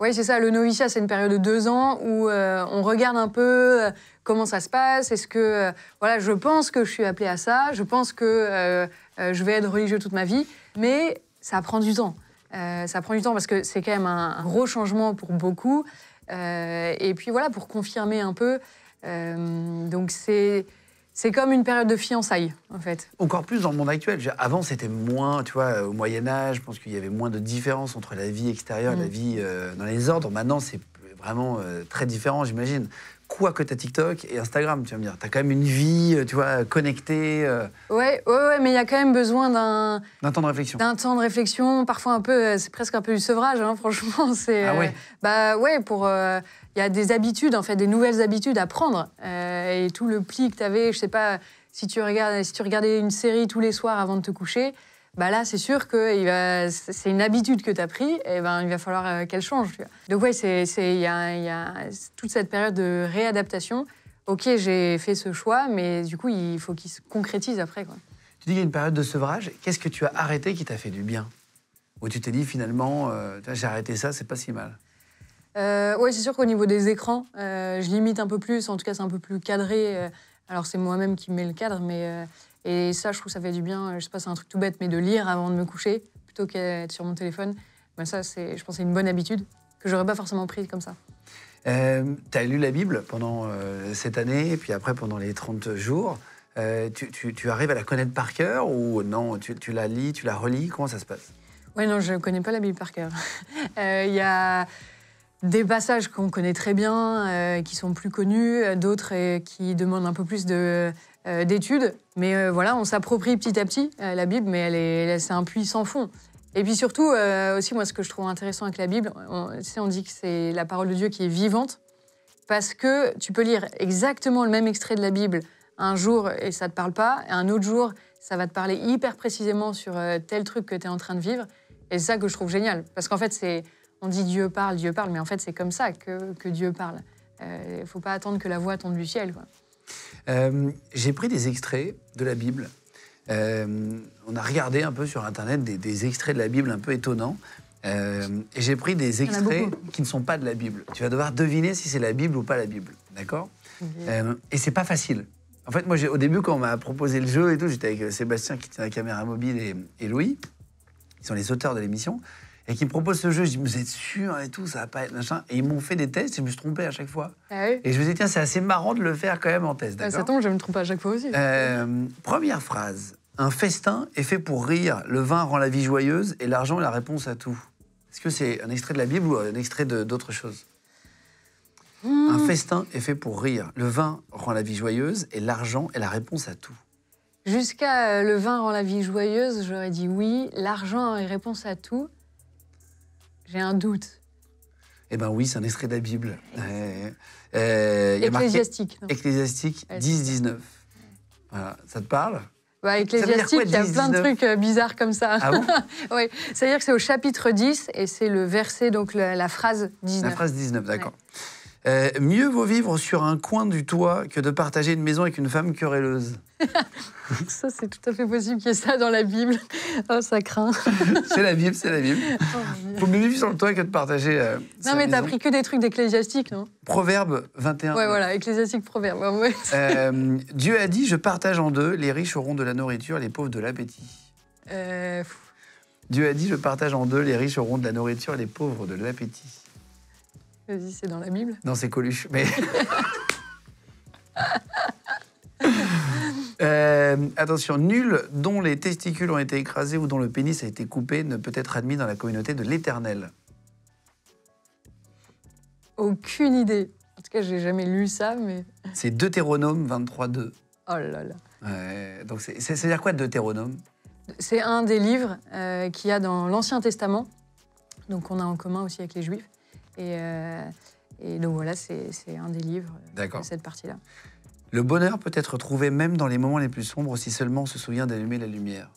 Oui, c'est ça. Le novicia, c'est une période de deux ans où euh, on regarde un peu comment ça se passe. Est-ce que, voilà, je pense que je suis appelé à ça, je pense que je vais être religieux toute ma vie, mais ça prend du temps. ça prend du temps parce que c'est quand même un, un, gros changement pour beaucoup. et puis voilà, pour confirmer un peu. donc c'est c'est comme une période de fiançailles, en fait. Encore plus dans le monde actuel. Avant, c'était moins, tu vois, euh, au Moyen-Âge, je pense qu'il y avait moins de différence entre la vie extérieure et la mm. vie euh, dans les ordres. Maintenant, c'est vraiment euh, très différent, j'imagine. Quoi que t'as TikTok et Instagram, tu vas me dire. T'as quand même une vie, euh, tu vois, connectée. Euh. Ouais, ouais, ouais, mais il y a quand même besoin d'un. D'un temps de réflexion. D'un temps de réflexion, parfois un peu. Euh, c'est presque un peu du sevrage, hein, franchement. C'est, ah oui Bah ouais, pour. Il y a des habitudes, en fait, des nouvelles habitudes à prendre. et tout le pli que tu avais, je sais pas, si tu, regardes, si tu regardais une série tous les soirs avant de te coucher bah là, c'est sûr que c'est une habitude que tu as pris, et ben il va falloir euh, qu'elle change. Tu vois. Donc oui, il y a, toute cette période de réadaptation. Ok, j'ai fait ce choix, mais du coup, il faut qu'il se concrétise après. Quoi. Tu dis qu'il y a une période de sevrage. Qu'est-ce que tu as arrêté qui t'a fait du bien Ou tu t'es dit finalement, euh, j'ai arrêté ça, c'est pas si mal euh, Oui, c'est sûr qu'au niveau des écrans, euh, je limite un peu plus. En tout cas, c'est un peu plus cadré. alors c'est moi-même qui mets le cadre, mais et ça, je trouve que ça fait du bien. Euh, je sais pas, c'est un truc tout bête, mais de lire avant de me coucher plutôt qu'être sur mon téléphone. Ben ça, c'est, je pense, c'est une bonne habitude que j'aurais pas forcément prise comme ça. Euh, tu as lu la Bible pendant euh, cette année, et puis après pendant les 30 jours. Euh, tu, arrives à la connaître par cœur ou non tu, tu la lis, tu la relis Comment ça se passe Oui, non, je ne connais pas la Bible par cœur. Il y a des passages qu'on connaît très bien, qui sont plus connus, d'autres qui demandent un peu plus de, euh, d'études. Mais euh, voilà, on s'approprie petit à petit euh, la Bible, mais elle c'est un puits sans fond. Et puis surtout, aussi, moi, ce que je trouve intéressant avec la Bible, c'est on dit que c'est la parole de Dieu qui est vivante, parce que tu peux lire exactement le même extrait de la Bible un jour et ça ne te parle pas, et un autre jour, ça va te parler hyper précisément sur tel truc que tu es en train de vivre. Et c'est ça que je trouve génial. Parce qu'en fait, on dit Dieu parle, Dieu parle, mais en fait, c'est comme ça que, Dieu parle. Il ne faut pas attendre que la voix tombe du ciel. Quoi. Euh, j'ai pris des extraits de la Bible. Euh, on a regardé un peu sur Internet des, extraits de la Bible un peu étonnants. Euh, et j'ai pris des extraits qui ne sont pas de la Bible. Tu vas devoir deviner si c'est la Bible ou pas la Bible. D'accord euh, Et c'est pas facile. En fait, moi, au début, quand on m'a proposé le jeu et tout, j'étais avec Sébastien qui tient la caméra mobile et, et Louis, qui sont les auteurs de l'émission et qui me propose ce jeu. Je dis, vous êtes sûr et tout, ça va pas être machin. Et ils m'ont fait des tests ah et je me suis trompé à chaque fois. Et je me dis, tiens, c'est assez marrant de le faire quand même en test. Ah, d'accord ça tombe, je me trompe à chaque fois aussi. Euh, première phrase. Un festin est fait pour rire. Le vin rend la vie joyeuse et l'argent est la réponse à tout. Est-ce que c'est un extrait de la Bible ou un extrait d'autre chose hmm. Un festin est fait pour rire. Le vin rend la vie joyeuse et l'argent est la réponse à tout. Jusqu'à euh, le vin rend la vie joyeuse, j'aurais dit oui. L'argent est réponse à tout. J'ai un doute. Eh bien oui, c'est un extrait de la Bible. Eh, eh, ecclésiastique. ecclésiastique 10-19. ça te parle bah, Ecclésiastique, il y a plein de trucs euh, bizarres comme ça. Ah bon Oui, c'est-à-dire que c'est au chapitre 10 et c'est le verset, donc la, phrase 19. La phrase 19, d'accord. Euh, mieux vaut vivre sur un coin du toit que de partager une maison avec une femme querelleuse. ça, c'est tout à fait possible qu'il y ait ça dans la Bible. Oh, ça craint. c'est la Bible, c'est la Bible. Oh, Il Faut mieux vivre sur le toit que de partager. Euh, non, mais t'as pris que des trucs d'ecclésiastique, non Proverbe 21. Ouais, voilà, ecclésiastique, proverbe. Euh, Dieu a dit Je partage en deux, les riches auront de la nourriture, les pauvres de l'appétit. Dieu a dit Je partage en deux, les riches auront de la nourriture, les pauvres de l'appétit. Vas-y, c'est dans la Bible Non, c'est Coluche, mais... Euh, attention, nul dont les testicules ont été écrasés ou dont le pénis a été coupé ne peut être admis dans la communauté de l'Éternel. Aucune idée. En tout cas, j'ai jamais lu ça, mais... C'est Deutéronome 23.2. Oh là là. donc, c'est-à-dire quoi Deutéronome C'est un des livres euh, qu'il y a dans l'Ancien Testament, donc on a en commun aussi avec les Juifs. Euh, et, donc voilà, c'est un des livres euh, de cette partie-là. Le bonheur peut être trouvé même dans les moments les plus sombres si seulement on se souvient d'allumer la lumière.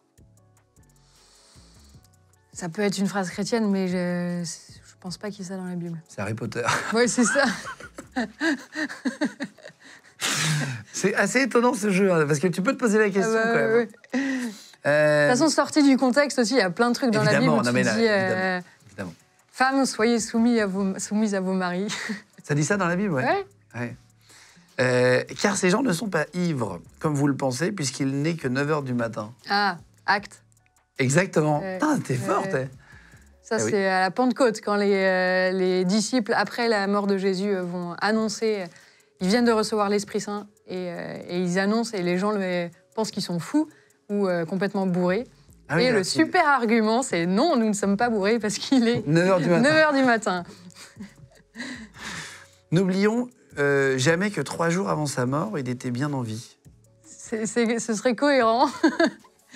Ça peut être une phrase chrétienne, mais je ne pense pas qu'il y ait ça dans la Bible. C'est Harry Potter. Oui, c'est ça. c'est assez étonnant ce jeu, hein, parce que tu peux te poser la question ah bah quand même. Hein. De toute façon, euh, sortie du contexte aussi, il y a plein de trucs dans la Bible. Où tu Femmes, soyez soumises à vos, maris. Ça dit ça dans la Bible, ouais. Euh, car ces gens ne sont pas ivres, comme vous le pensez, puisqu'il n'est que 9 h du matin. Ah, acte. Exactement. t'es forte. Hein. ça, ah c'est à la Pentecôte, quand euh, les, disciples, après la mort de Jésus, euh, vont annoncer. Ils viennent de recevoir l'Esprit Saint et, ils annoncent, et les gens pensent qu'ils sont fous ou complètement bourrés. Ah et le super argument, c'est non, nous ne sommes pas bourrés parce qu'il est 9h du matin. N'oublions euh, jamais que trois jours avant sa mort, il était bien en vie. ce serait cohérent.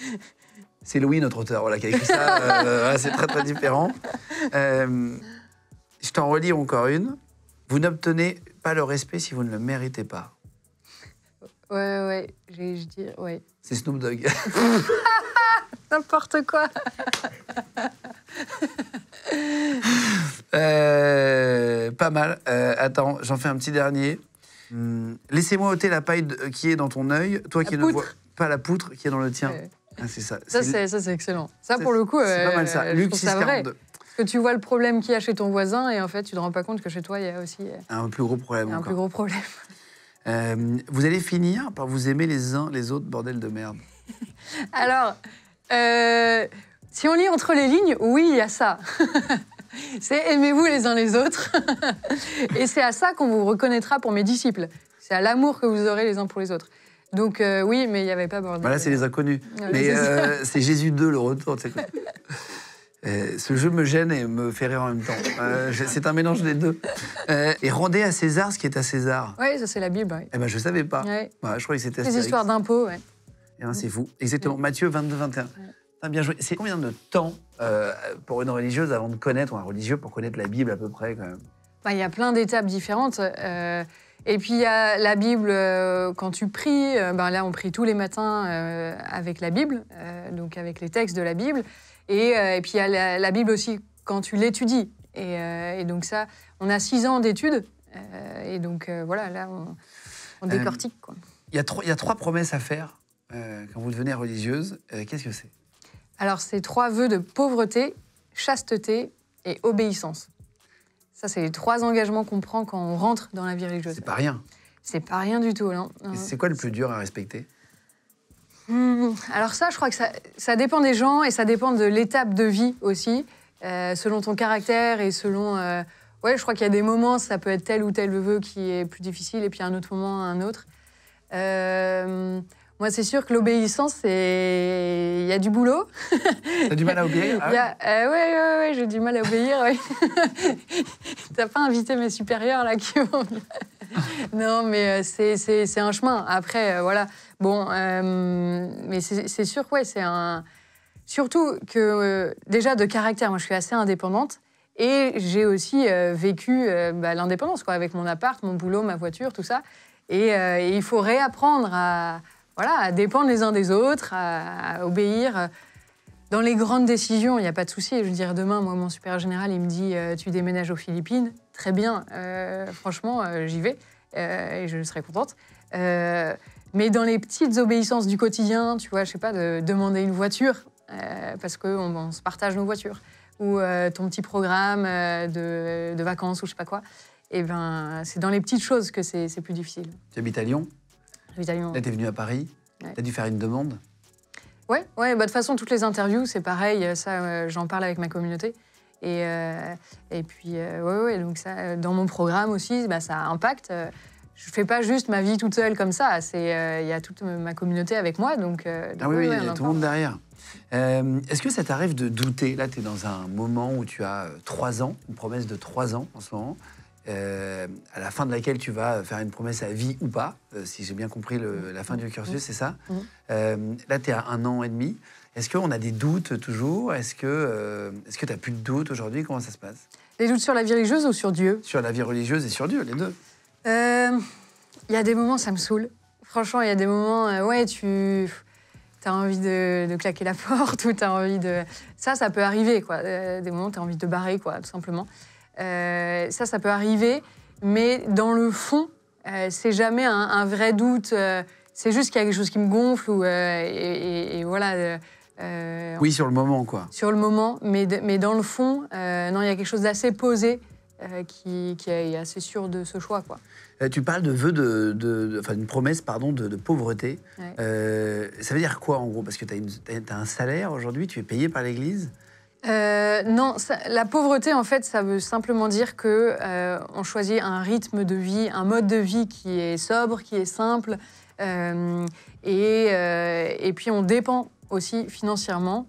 c'est Louis, notre auteur, voilà, qui a écrit ça. Euh, euh, c'est très, très différent. je t'en relis encore une. Vous n'obtenez pas le respect si vous ne le méritez pas. Ouais, ouais, je dis, ouais. C'est Snoop Dogg. N'importe quoi. Euh, pas mal. Euh, attends, j'en fais un petit dernier. Hmm, laissez-moi ôter la paille qui est dans ton œil, toi qui ne vois pas la poutre qui est dans le tien. Ah, c'est ça. Ça, c'est excellent. Ça, pour le coup, C'est pas euh, mal ça. Luc vrai. Parce que tu vois le problème qu'il y a chez ton voisin et en fait, tu te rends pas compte que chez toi, il y a aussi Un plus gros problème. un plus gros problème. Euh, vous allez finir par vous aimer les uns les autres, bordel de merde. Alors, euh, si on lit entre les lignes, oui, il y a ça. c'est aimez-vous les uns les autres. Et c'est à ça qu'on vous reconnaîtra pour mes disciples. C'est à l'amour que vous aurez les uns pour les autres. Donc euh, oui, mais il n'y avait pas bordel. Voilà, c'est les inconnus. mais c'est Jésus 2, le retour. Euh, ce jeu me gêne et me fait rire en même temps. Euh, c'est un mélange des deux. Euh, et rendez à César ce qui est à César. Oui, ça c'est la Bible. Eh ben je savais pas. Bah, je croyais que c'était. Les histoires d'impôts, ouais. Eh ben, c'est fou. Exactement. Matthieu 22, 21. bien joué. C'est combien de temps pour une religieuse avant de connaître, ou un religieux pour connaître la Bible à peu près quand même bah, Il y a plein d'étapes différentes. Et puis il y a la Bible, quand tu pries, bah, là on prie tous les matins avec la Bible, donc avec les textes de la Bible. Euh, et, puis il y a la, Bible aussi quand tu l'étudies. Euh, et, donc ça, on a six ans d'études. Euh, et donc voilà, là, on, décortique. Il y, y, a trois promesses à faire quand vous devenez religieuse. Qu'est-ce que c'est Alors, c'est trois vœux de pauvreté, chasteté et obéissance. Ça, c'est les trois engagements qu'on prend quand on rentre dans la vie religieuse. C'est pas rien. C'est pas rien du tout, non. C'est quoi le plus dur à respecter Mmh. alors ça, je crois que ça, dépend des gens et ça dépend de l'étape de vie aussi, euh, selon ton caractère et selon... Euh, oui, je crois qu'il y a des moments, ça peut être tel ou tel vœu qui est plus difficile et puis un autre moment, un autre. Euh, moi, c'est sûr que l'obéissance, c'est... il y a du boulot. T'as du mal à obéir Oui, oui, oui, j'ai du mal à obéir. T'as pas invité mes supérieurs là qui vont. non, mais c'est, un chemin. Après, voilà, Bon, euh, mais c'est sûr, ouais, c'est un. Surtout que, euh, déjà de caractère, moi je suis assez indépendante et j'ai aussi euh, vécu bah, l'indépendance, quoi, avec mon appart, mon boulot, ma voiture, tout ça. Et, il faut réapprendre à, voilà, à dépendre les uns des autres, à, obéir. Dans les grandes décisions, il n'y a pas de souci. Je veux dire, demain, moi, mon supérieur général, il me dit Tu déménages aux Philippines Très bien, franchement, j'y vais et je serai contente. Mais dans les petites obéissances du quotidien, tu vois, je sais pas, de demander une voiture, euh, parce qu'on on se partage nos voitures, ou euh, ton petit programme euh, de, de, vacances, ou je sais pas quoi, et eh ben c'est dans les petites choses que c'est, plus difficile. Tu habites à Lyon J'habite à Lyon. Là, t'es venu à Paris, tu as dû faire une demande Ouais, ouais, bah, de toute façon, toutes les interviews, c'est pareil, ça, j'en parle avec ma communauté. Et, et puis, ouais, ouais, donc ça, dans mon programme aussi, bah, ça impacte je fais pas juste ma vie toute seule comme ça. C'est euh, il y a toute ma communauté avec moi, donc. Euh, ah oui, il y a tout le monde derrière. Euh, est-ce que ça t'arrive de douter Là, tu es dans un moment où tu as trois ans, une promesse de trois ans en ce moment, à la fin de laquelle tu vas faire une promesse à vie ou pas, si j'ai bien compris la fin du cursus, c'est ça Là, tu es à un an et demi. Est-ce qu'on a des doutes toujours Est-ce que est-ce que tu n'as plus de doutes aujourd'hui Comment ça se passe Les doutes sur la vie religieuse ou sur Dieu Sur la vie religieuse et sur Dieu, les deux. Il euh, y a des moments, ça me saoule. Franchement, il y a des moments, euh, ouais, tu as envie de, claquer la porte ou tu as envie de. Ça, ça peut arriver, quoi. Euh, des moments, tu as envie de barrer, quoi, tout simplement. ça, ça peut arriver, mais dans le fond, c'est jamais un, vrai doute. c'est juste qu'il y a quelque chose qui me gonfle ou, et, voilà. oui, sur le moment, quoi. Sur le moment, mais, mais dans le fond, non, il y a quelque chose d'assez posé. Euh, qui, est assez sûr de ce choix. Quoi. Euh, tu parles de de, promesse pardon, de, pauvreté. Euh, ça veut dire quoi en gros Parce que tu as, un salaire aujourd'hui, tu es payé par l'Église non, la pauvreté, en fait, ça veut simplement dire que on choisit un rythme de vie, un mode de vie qui est sobre, qui est simple, et, puis on dépend aussi financièrement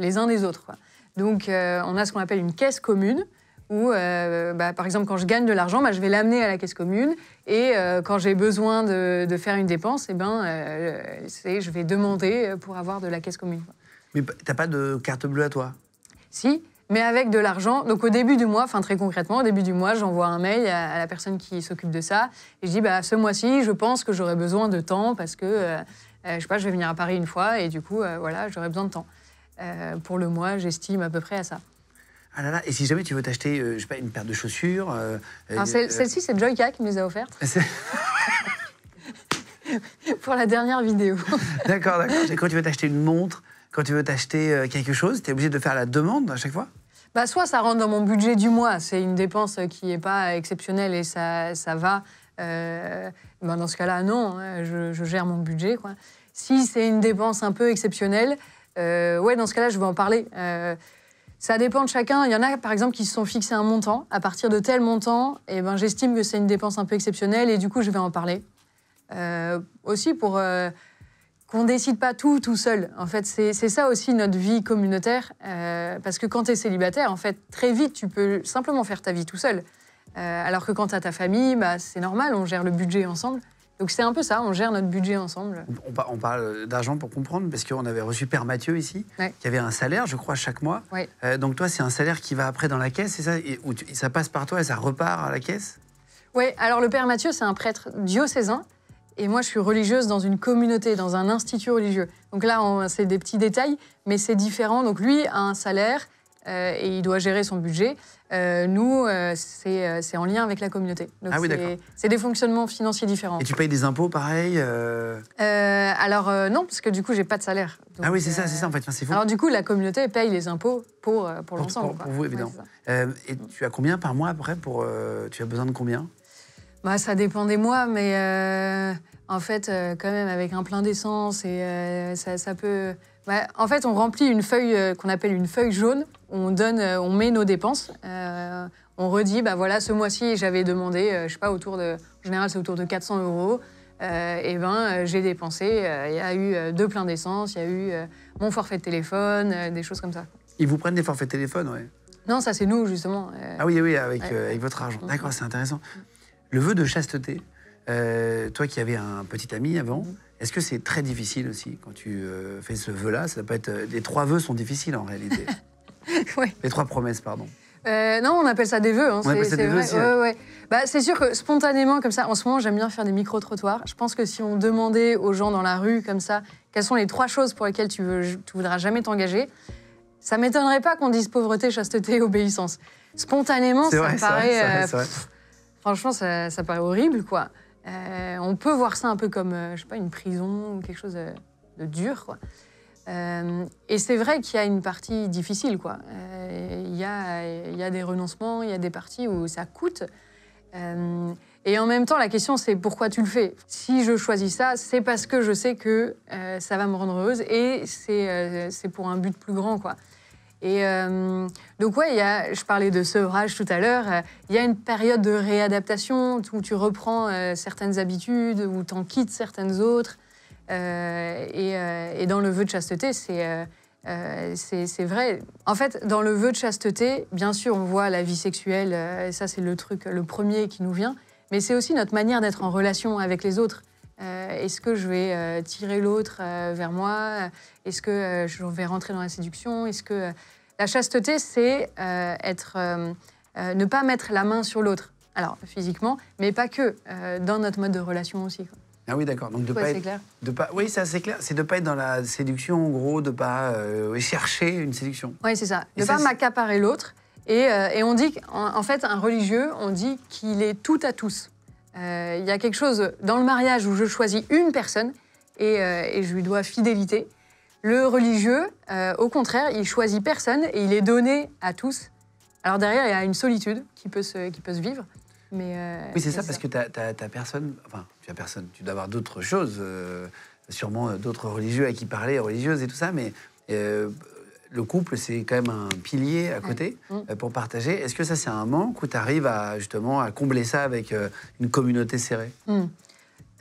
les uns des autres. Donc, on a ce qu'on appelle une caisse commune, où, euh, bah, par exemple, quand je gagne de l'argent, bah, je vais l'amener à la caisse commune. Et euh, quand j'ai besoin de, faire une dépense, et eh ben, euh, je vais demander pour avoir de la caisse commune. Mais t'as pas de carte bleue à toi Si, mais avec de l'argent. Donc au début du mois, enfin très concrètement, au début du mois, j'envoie un mail à, la personne qui s'occupe de ça. Et je dis, bah, ce mois-ci, je pense que j'aurai besoin de temps parce que, je sais pas, je vais venir à Paris une fois et du coup, voilà, j'aurai besoin de temps. pour le mois, j'estime à peu près à ça. Ah et si jamais tu veux t'acheter, euh, sais pas, une paire de chaussures. Euh, ah, euh Celle-ci, c'est Joyka qui nous a offertes. Ah, Pour la dernière vidéo. d'accord, d'accord. Et quand tu veux t'acheter une montre, quand tu veux t'acheter euh, quelque chose, tu es obligé de faire la demande à chaque fois bah, Soit ça rentre dans mon budget du mois, c'est une dépense qui n'est pas exceptionnelle et ça, ça va. Bah, dans ce cas-là, non, hein. je, je, gère mon budget. Quoi. Si c'est une dépense un peu exceptionnelle, ouais, dans ce cas-là, je vais en parler. Ça dépend de chacun. Il y en a, par exemple, qui se sont fixés un montant. À partir de tel montant, eh ben, j'estime que c'est une dépense un peu exceptionnelle et du coup, je vais en parler. Euh, aussi pour qu'on euh, qu'on décide pas tout tout seul. En fait, c'est ça aussi notre vie communautaire. Euh, parce que quand tu es célibataire, en fait, très vite, tu peux simplement faire ta vie tout seul. alors que quand tu as ta famille, bah, c'est normal, on gère le budget ensemble. Donc c'est un peu ça, on gère notre budget ensemble. On, parle euh, d'argent pour comprendre, parce qu'on avait reçu Père Mathieu ici, qui avait un salaire, je crois, chaque mois. Euh, donc toi, c'est un salaire qui va après dans la caisse, c'est ça et, Ça passe par toi et ça repart à la caisse Oui, alors le Père Mathieu, c'est un prêtre diocésain, et moi, je suis religieuse dans une communauté, dans un institut religieux. Donc là, c'est des petits détails, mais c'est différent. Donc lui a un salaire euh, et il doit gérer son budget. Euh, nous, euh, euh, c'est en lien avec la communauté. Donc ah C'est des fonctionnements financiers différents. Et tu payes des impôts pareil Alors non, parce que du coup, j'ai pas de salaire. ah oui, c'est ça, c'est ça en fait. c'est fou. Alors du coup, la communauté paye les impôts pour, pour, l'ensemble. Pour, vous, évidemment. et tu as combien par mois après pour, Tu as besoin de combien bah, Ça dépend des mois, mais en fait, quand même, avec un plein d'essence, et ça, ça peut en fait, on remplit une feuille euh, qu'on appelle une feuille jaune. On donne, euh, on met nos dépenses. Euh, on redit, bah voilà, ce mois-ci, j'avais demandé, je sais pas, autour de, en général, c'est autour de 400 euros. et eh ben, j'ai dépensé. Il y a eu deux pleins d'essence, il y a eu mon forfait de téléphone, des choses comme ça. Ils vous prennent des forfaits de téléphone, ouais. Non, ça c'est nous justement. Ah oui, oui, avec, votre argent. D'accord, mm-hmm. c'est intéressant. Le vœu de chasteté, toi qui avais un petit ami avant, mm-hmm. Est-ce que c'est très difficile aussi quand tu euh, fais ce vœu-là Ça peut être euh, les trois vœux sont difficiles en réalité. Les trois promesses, pardon. Euh, non, on appelle ça des vœux. Hein, c'est vrai. Bah, c'est sûr que spontanément, comme ça, en ce moment, j'aime bien faire des micro-trottoirs. Je pense que si on demandait aux gens dans la rue, comme ça, quelles sont les trois choses pour lesquelles tu, voudras jamais t'engager, ça m'étonnerait pas qu'on dise pauvreté, chasteté, obéissance. Spontanément, ça me paraît. franchement, ça paraît horrible, quoi. Euh, on peut voir ça un peu comme, euh, je sais pas, une prison ou quelque chose de, dur. Quoi. Euh, et c'est vrai qu'il y a une partie difficile. quoi. Il y a, y, a des renoncements, il y a des parties où ça coûte. et en même temps, la question, c'est pourquoi tu le fais Si je choisis ça, c'est parce que je sais que ça va me rendre heureuse et c'est pour un but plus grand. quoi. Et euh, donc, ouais, y a, je parlais de sevrage tout à l'heure. Euh, il y a une période de réadaptation où tu reprends euh, certaines habitudes, où tu en quittes certaines autres. Et, dans le vœu de chasteté, c'est. c'est vrai. En fait, dans le vœu de chasteté, bien sûr, on voit la vie sexuelle, et ça c'est le truc, le premier qui nous vient, mais c'est aussi notre manière d'être en relation avec les autres. Euh, est-ce que je vais euh, tirer l'autre euh, vers moi Est-ce que je vais rentrer dans la séduction Est-ce que la chasteté, c'est être ne pas mettre la main sur l'autre. Alors physiquement, mais pas que dans notre mode de relation aussi. Ah oui, d'accord. Donc de pas, être, oui, c'est clair. C'est de pas être dans la séduction, en gros, de pas chercher une séduction. Oui, c'est ça. De ne pas m'accaparer l'autre. Et, on dit, qu'en en, fait, un religieux, on dit qu'il est tout à tous. Euh, il y a quelque chose dans le mariage où je choisis une personne et, euh, je lui dois fidélité. Le religieux, euh, au contraire, il choisit personne et il est donné à tous. Alors derrière, il y a une solitude qui peut se, qui peut se vivre. Mais, oui, c'est ça, parce que tu n'as personne, enfin, tu as personne, tu dois avoir d'autres choses, sûrement d'autres religieux à qui parler, religieuses et tout ça, mais le couple, c'est quand même un pilier à côté mm. euh, pour partager. Est-ce que ça, c'est un manque ou tu arrives à, justement à combler ça avec euh, une communauté serrée mm.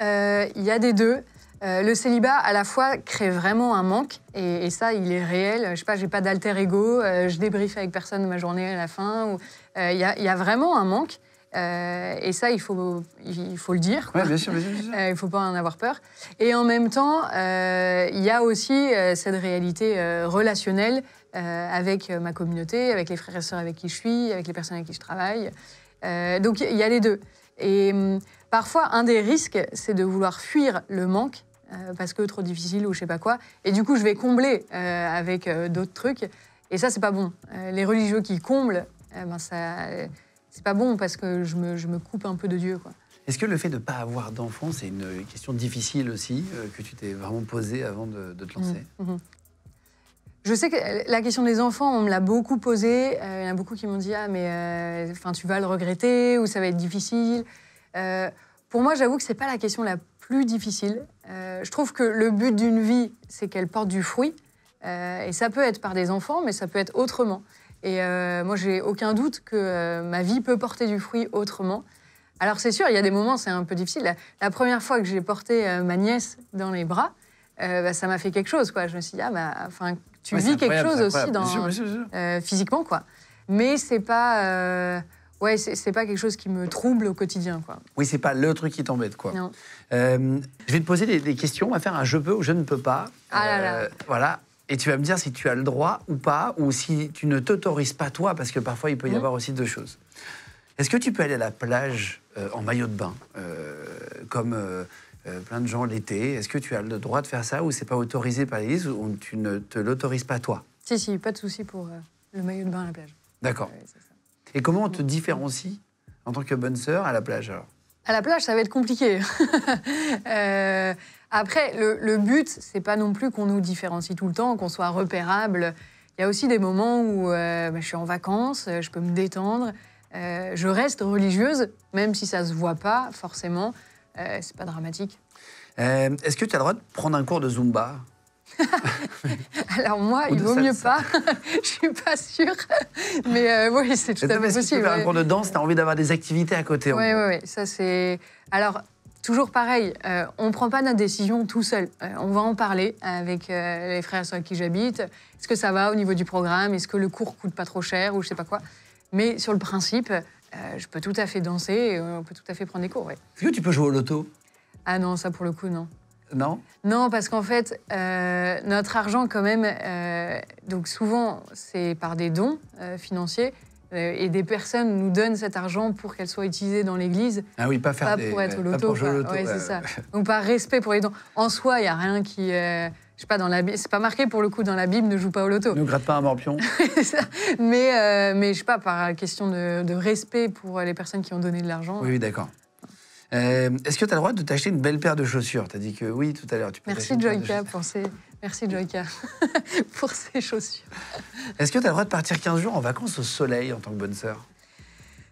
euh, Il y a des deux. le célibat, à la fois, crée vraiment un manque, et, ça, il est réel. Je sais pas, j'ai pas d'alter ego, je débriefe avec personne ma journée à la fin. Il y, a vraiment un manque. Euh, et ça, il faut, il faut le dire. Oui, bien sûr, bien sûr, euh, il ne faut pas en avoir peur. Et en même temps, euh, il y a aussi cette réalité relationnelle avec ma communauté, avec les frères et sœurs avec qui je suis, avec les personnes avec qui je travaille. donc il y a les deux. Et hum, parfois, un des risques, c'est de vouloir fuir le manque parce que trop difficile ou je sais pas quoi. Et du coup, je vais combler avec d'autres trucs. Et ça, c'est pas bon. les religieux qui comblent, eh ben ça c'est pas bon parce que je me, coupe un peu de Dieu. Quoi. Est-ce que le fait de ne pas avoir d'enfants, c'est une question difficile aussi, euh, que tu t'es vraiment posée avant de, te lancer mmh, mmh. Je sais que la question des enfants, on me l'a beaucoup posée. Euh, il y en a beaucoup qui m'ont dit Ah, mais euh, enfin tu vas le regretter ou ça va être difficile. pour moi, j'avoue que ce n'est pas la question la plus difficile. je trouve que le but d'une vie, c'est qu'elle porte du fruit. et ça peut être par des enfants, mais ça peut être autrement. Et euh, moi, j'ai aucun doute que euh, ma vie peut porter du fruit autrement. Alors, c'est sûr, il y a des moments, c'est un peu difficile. La, première fois que j'ai porté euh, ma nièce dans les bras, bah, ça m'a fait quelque chose. Quoi. Je me suis dit, ah, bah, enfin, tu vis quelque chose aussi dans, physiquement. Quoi. Mais c'est pas. Ouais, c'est pas quelque chose qui me trouble au quotidien, quoi. Oui, c'est pas le truc qui t'embête, quoi. je vais te poser des, des, questions. On va faire un je peux ou je ne peux pas. Ah là là. Voilà. Et tu vas me dire si tu as le droit ou pas, ou si tu ne t'autorises pas toi, parce que parfois il peut y mm. avoir aussi deux choses. Est-ce que tu peux aller à la plage euh, en maillot de bain, euh, comme euh, plein de gens l'été Est-ce que tu as le droit de faire ça, ou c'est pas autorisé par l'Église, ou tu ne te l'autorises pas toi Si, si, pas de souci pour le maillot de bain à la plage. D'accord. Et comment on te mm. différencie en tant que bonne sœur à la plage alors À la plage, ça va être compliqué. Après, le, le but, c'est pas non plus qu'on nous différencie tout le temps, qu'on soit repérable. Il y a aussi des moments où euh, bah, je suis en vacances, euh, je peux me détendre, euh, je reste religieuse, même si ça se voit pas forcément. Euh, c'est pas dramatique. Est-ce que tu as le droit de prendre un cours de Zumba Alors moi, il vaut mieux pas. je suis pas sûre. Mais oui, c'est tout à fait possible. Si tu veux faire un cours de danse, tu as envie d'avoir des activités à côté. Oui, oui, oui. Ça, c'est... Alors, Toujours pareil, euh, on ne prend pas notre décision tout seul. Euh, on va en parler avec euh, les frères sur qui j'habite. Est-ce que ça va au niveau du programme Est-ce que le cours coûte pas trop cher ou je sais pas quoi Mais sur le principe, je peux tout à fait danser on peut tout à fait prendre des cours. Ouais. Est-ce que tu peux jouer au loto Ah non, ça pour le coup, non. Non Non, parce qu'en fait, notre argent, quand même, donc souvent, c'est par des dons financiers. Euh, et des personnes nous donnent cet argent pour qu'elle soit utilisée dans l'église. Ah oui, pas, faire pour être au loto. Ouais, c'est ça. Donc par respect pour les dons. En soi, il n'y a rien qui. Euh, je sais pas, dans la c'est pas marqué pour le coup dans la Bible, ne joue pas au loto. Ne gratte pas un morpion. mais, je euh, mais je sais pas, par question de, respect pour les personnes qui ont donné de l'argent. Oui, d'accord. Euh, est-ce que tu as le droit de t'acheter une belle paire de chaussures Tu as dit que oui tout à l'heure. Merci Joyka pour ces Merci Joyka pour ces chaussures. Est-ce que tu as le droit de partir 15 jours en vacances au soleil en tant que bonne sœur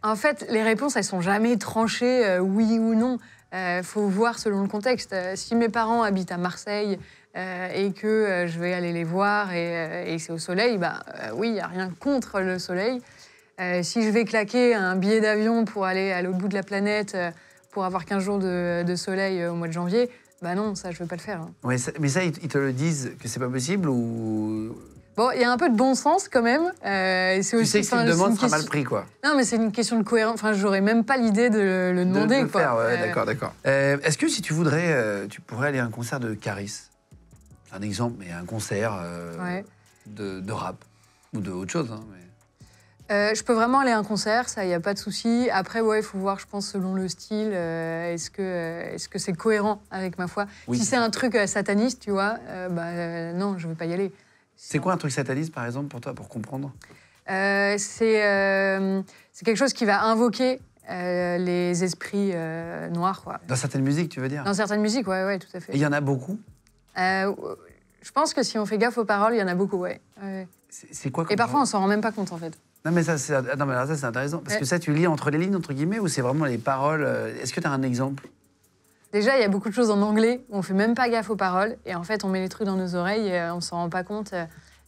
En fait, les réponses, elles sont jamais tranchées, euh, oui ou non. Il euh, faut voir selon le contexte. Euh, si mes parents habitent à Marseille et que je vais aller les voir et, c'est au soleil, bah, oui, il n'y a rien contre le soleil. si je vais claquer un billet d'avion pour aller à l'autre bout de la planète pour avoir 15 jours de soleil au mois de janvier, bah non, ça, je veux pas le faire. Hein. Ouais, mais ça, ils te le disent que c'est pas possible ou. Bon, il y a un peu de bon sens quand même. Euh, c'est aussi, tu sais que si tu mal pris, quoi. Non, mais c'est une question de cohérence. Enfin, j'aurais même pas l'idée de le, demander, de Faire, ouais, euh, D'accord, d'accord. Euh, est-ce que si tu voudrais, euh, tu pourrais aller à un concert de Caris Un exemple, mais un concert de, rap ou de autre chose. Hein, euh, je peux vraiment aller à un concert, ça, il n'y a pas de souci. Après, ouais, il faut voir, je pense, selon le style, euh, euh, est-ce que c'est cohérent avec ma foi Si c'est un truc sataniste, tu vois, bah, non, je ne vais pas y aller. C'est quoi un truc sataniste, par exemple, pour toi, pour comprendre C'est quelque chose qui va invoquer les esprits noirs. Quoi. Dans certaines musiques, tu veux dire Dans certaines musiques, ouais, ouais, tout à fait. Et il y en a beaucoup Je pense que si on fait gaffe aux paroles, il y en a beaucoup, ouais. C'est quoi Et parfois, on s'en rend même pas compte, en fait. Non mais ça c'est intéressant parce que ça tu lis entre les lignes entre guillemets ou c'est vraiment les paroles. Euh, est-ce que tu as un exemple Déjà, il y a beaucoup de choses en anglais où on fait même pas gaffe aux paroles et en fait, on met les trucs dans nos oreilles et euh, on s'en rend pas compte.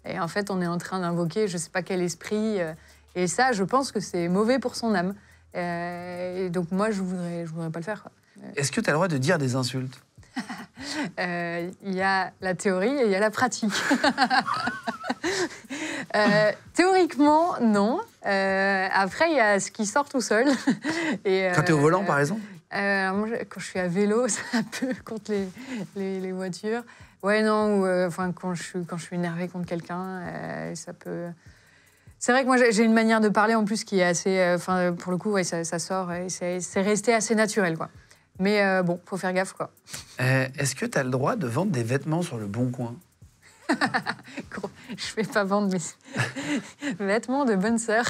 Et en fait, on est en train d'invoquer je sais pas quel esprit. Euh. Et ça, je pense que c'est mauvais pour son âme. Et donc, moi, je voudrais, je voudrais pas le faire. Est-ce que tu as le droit de dire des insultes euh, il y a la théorie et il y a la pratique. Euh, théoriquement, non. Euh, après, il y a ce qui sort tout seul. Et, quand tu es au volant, par exemple Quand je suis à vélo, ça un peu contre les, voitures. Ouais, non, ou enfin, quand, je suis, quand je suis énervée contre quelqu'un, ça peut. C'est vrai que moi, j'ai une manière de parler en plus qui est assez. Enfin, pour le coup, ça, ça sort et c'est resté assez naturel, quoi. Mais euh, bon, faut faire gaffe, quoi. Eh, est-ce que tu as le droit de vendre des vêtements sur le bon coin Je vais pas vendre mes vêtements de bonne sœur.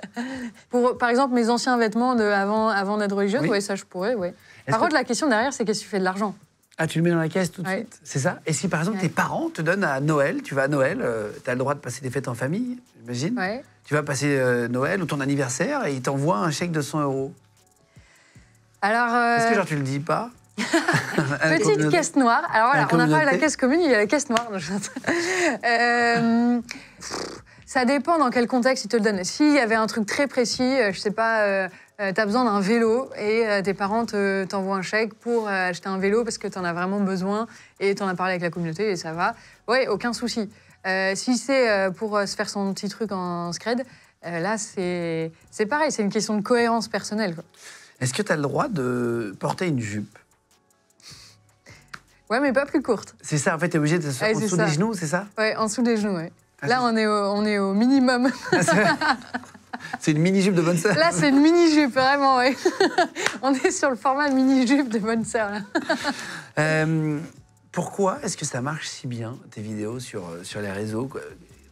Pour, par exemple, mes anciens vêtements de avant, avant d'être religieuse, oui. ça je pourrais, oui. Par contre, la question derrière, c'est qu'est-ce que tu fais de l'argent ah, tu le mets dans la caisse tout de suite C'est ça Et si par exemple tes parents te donnent à Noël, tu vas à Noël, euh, tu as le droit de passer des fêtes en famille, j'imagine ouais. Tu vas passer euh, Noël ou ton anniversaire et ils t'envoient un chèque de 100 euros. Est-ce que euh, genre tu le dis pas Petite caisse noire. Alors voilà, on n'a parlé la caisse commune, il y a la caisse noire. Euh, ça dépend dans quel contexte ils te le donnent. S'il y avait un truc très précis, euh, je sais pas, tu as besoin d'un vélo et tes parents t'envoient un chèque pour acheter un vélo parce que tu en as vraiment besoin et tu en as parlé avec la communauté et ça va. Oui, aucun souci. si c'est pour se faire son petit truc en scred, là c'est pareil, c'est une question de cohérence personnelle. Est-ce que tu as le droit de porter une jupe Ouais, mais pas plus courte. C'est ça, en fait, es obligé de se faire en dessous des genoux, c'est ça Ouais, en dessous des genoux, ouais. Ah, là, on est, au, on est au minimum. Ah, c'est une mini-jupe de bonne sœur. Là, c'est une mini-jupe, vraiment, oui. on est sur le format mini-jupe de bonne sœur, là. Euh, pourquoi est-ce que ça marche si bien, tes vidéos sur, euh, sur les réseaux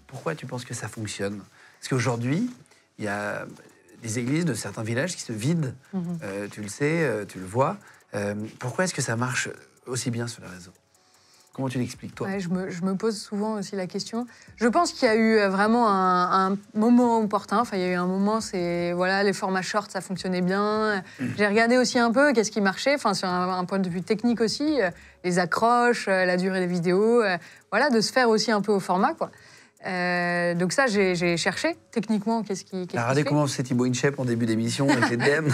Pourquoi tu penses que ça fonctionne Parce qu'aujourd'hui, il y a des églises de certains villages qui se vident. Mhm. Euh, tu le sais, euh, tu le vois. Euh, pourquoi est-ce que ça marche aussi bien sur le réseau Comment tu l'expliques, toi je, me, pose souvent aussi la question. Je pense qu'il y a eu vraiment un, moment opportun. Enfin, il y a eu un moment, c'est voilà, les formats short, ça fonctionnait bien. Mm. J'ai regardé aussi un peu qu'est-ce qui marchait. Enfin, sur un, un, point de vue technique aussi, les accroches, la durée des vidéos. Voilà, de se faire aussi un peu au format, quoi. Euh, donc ça, j'ai cherché techniquement qu'est-ce qui. Qu regardez comment c'est Thibaut Inchep en début d'émission avec les DM.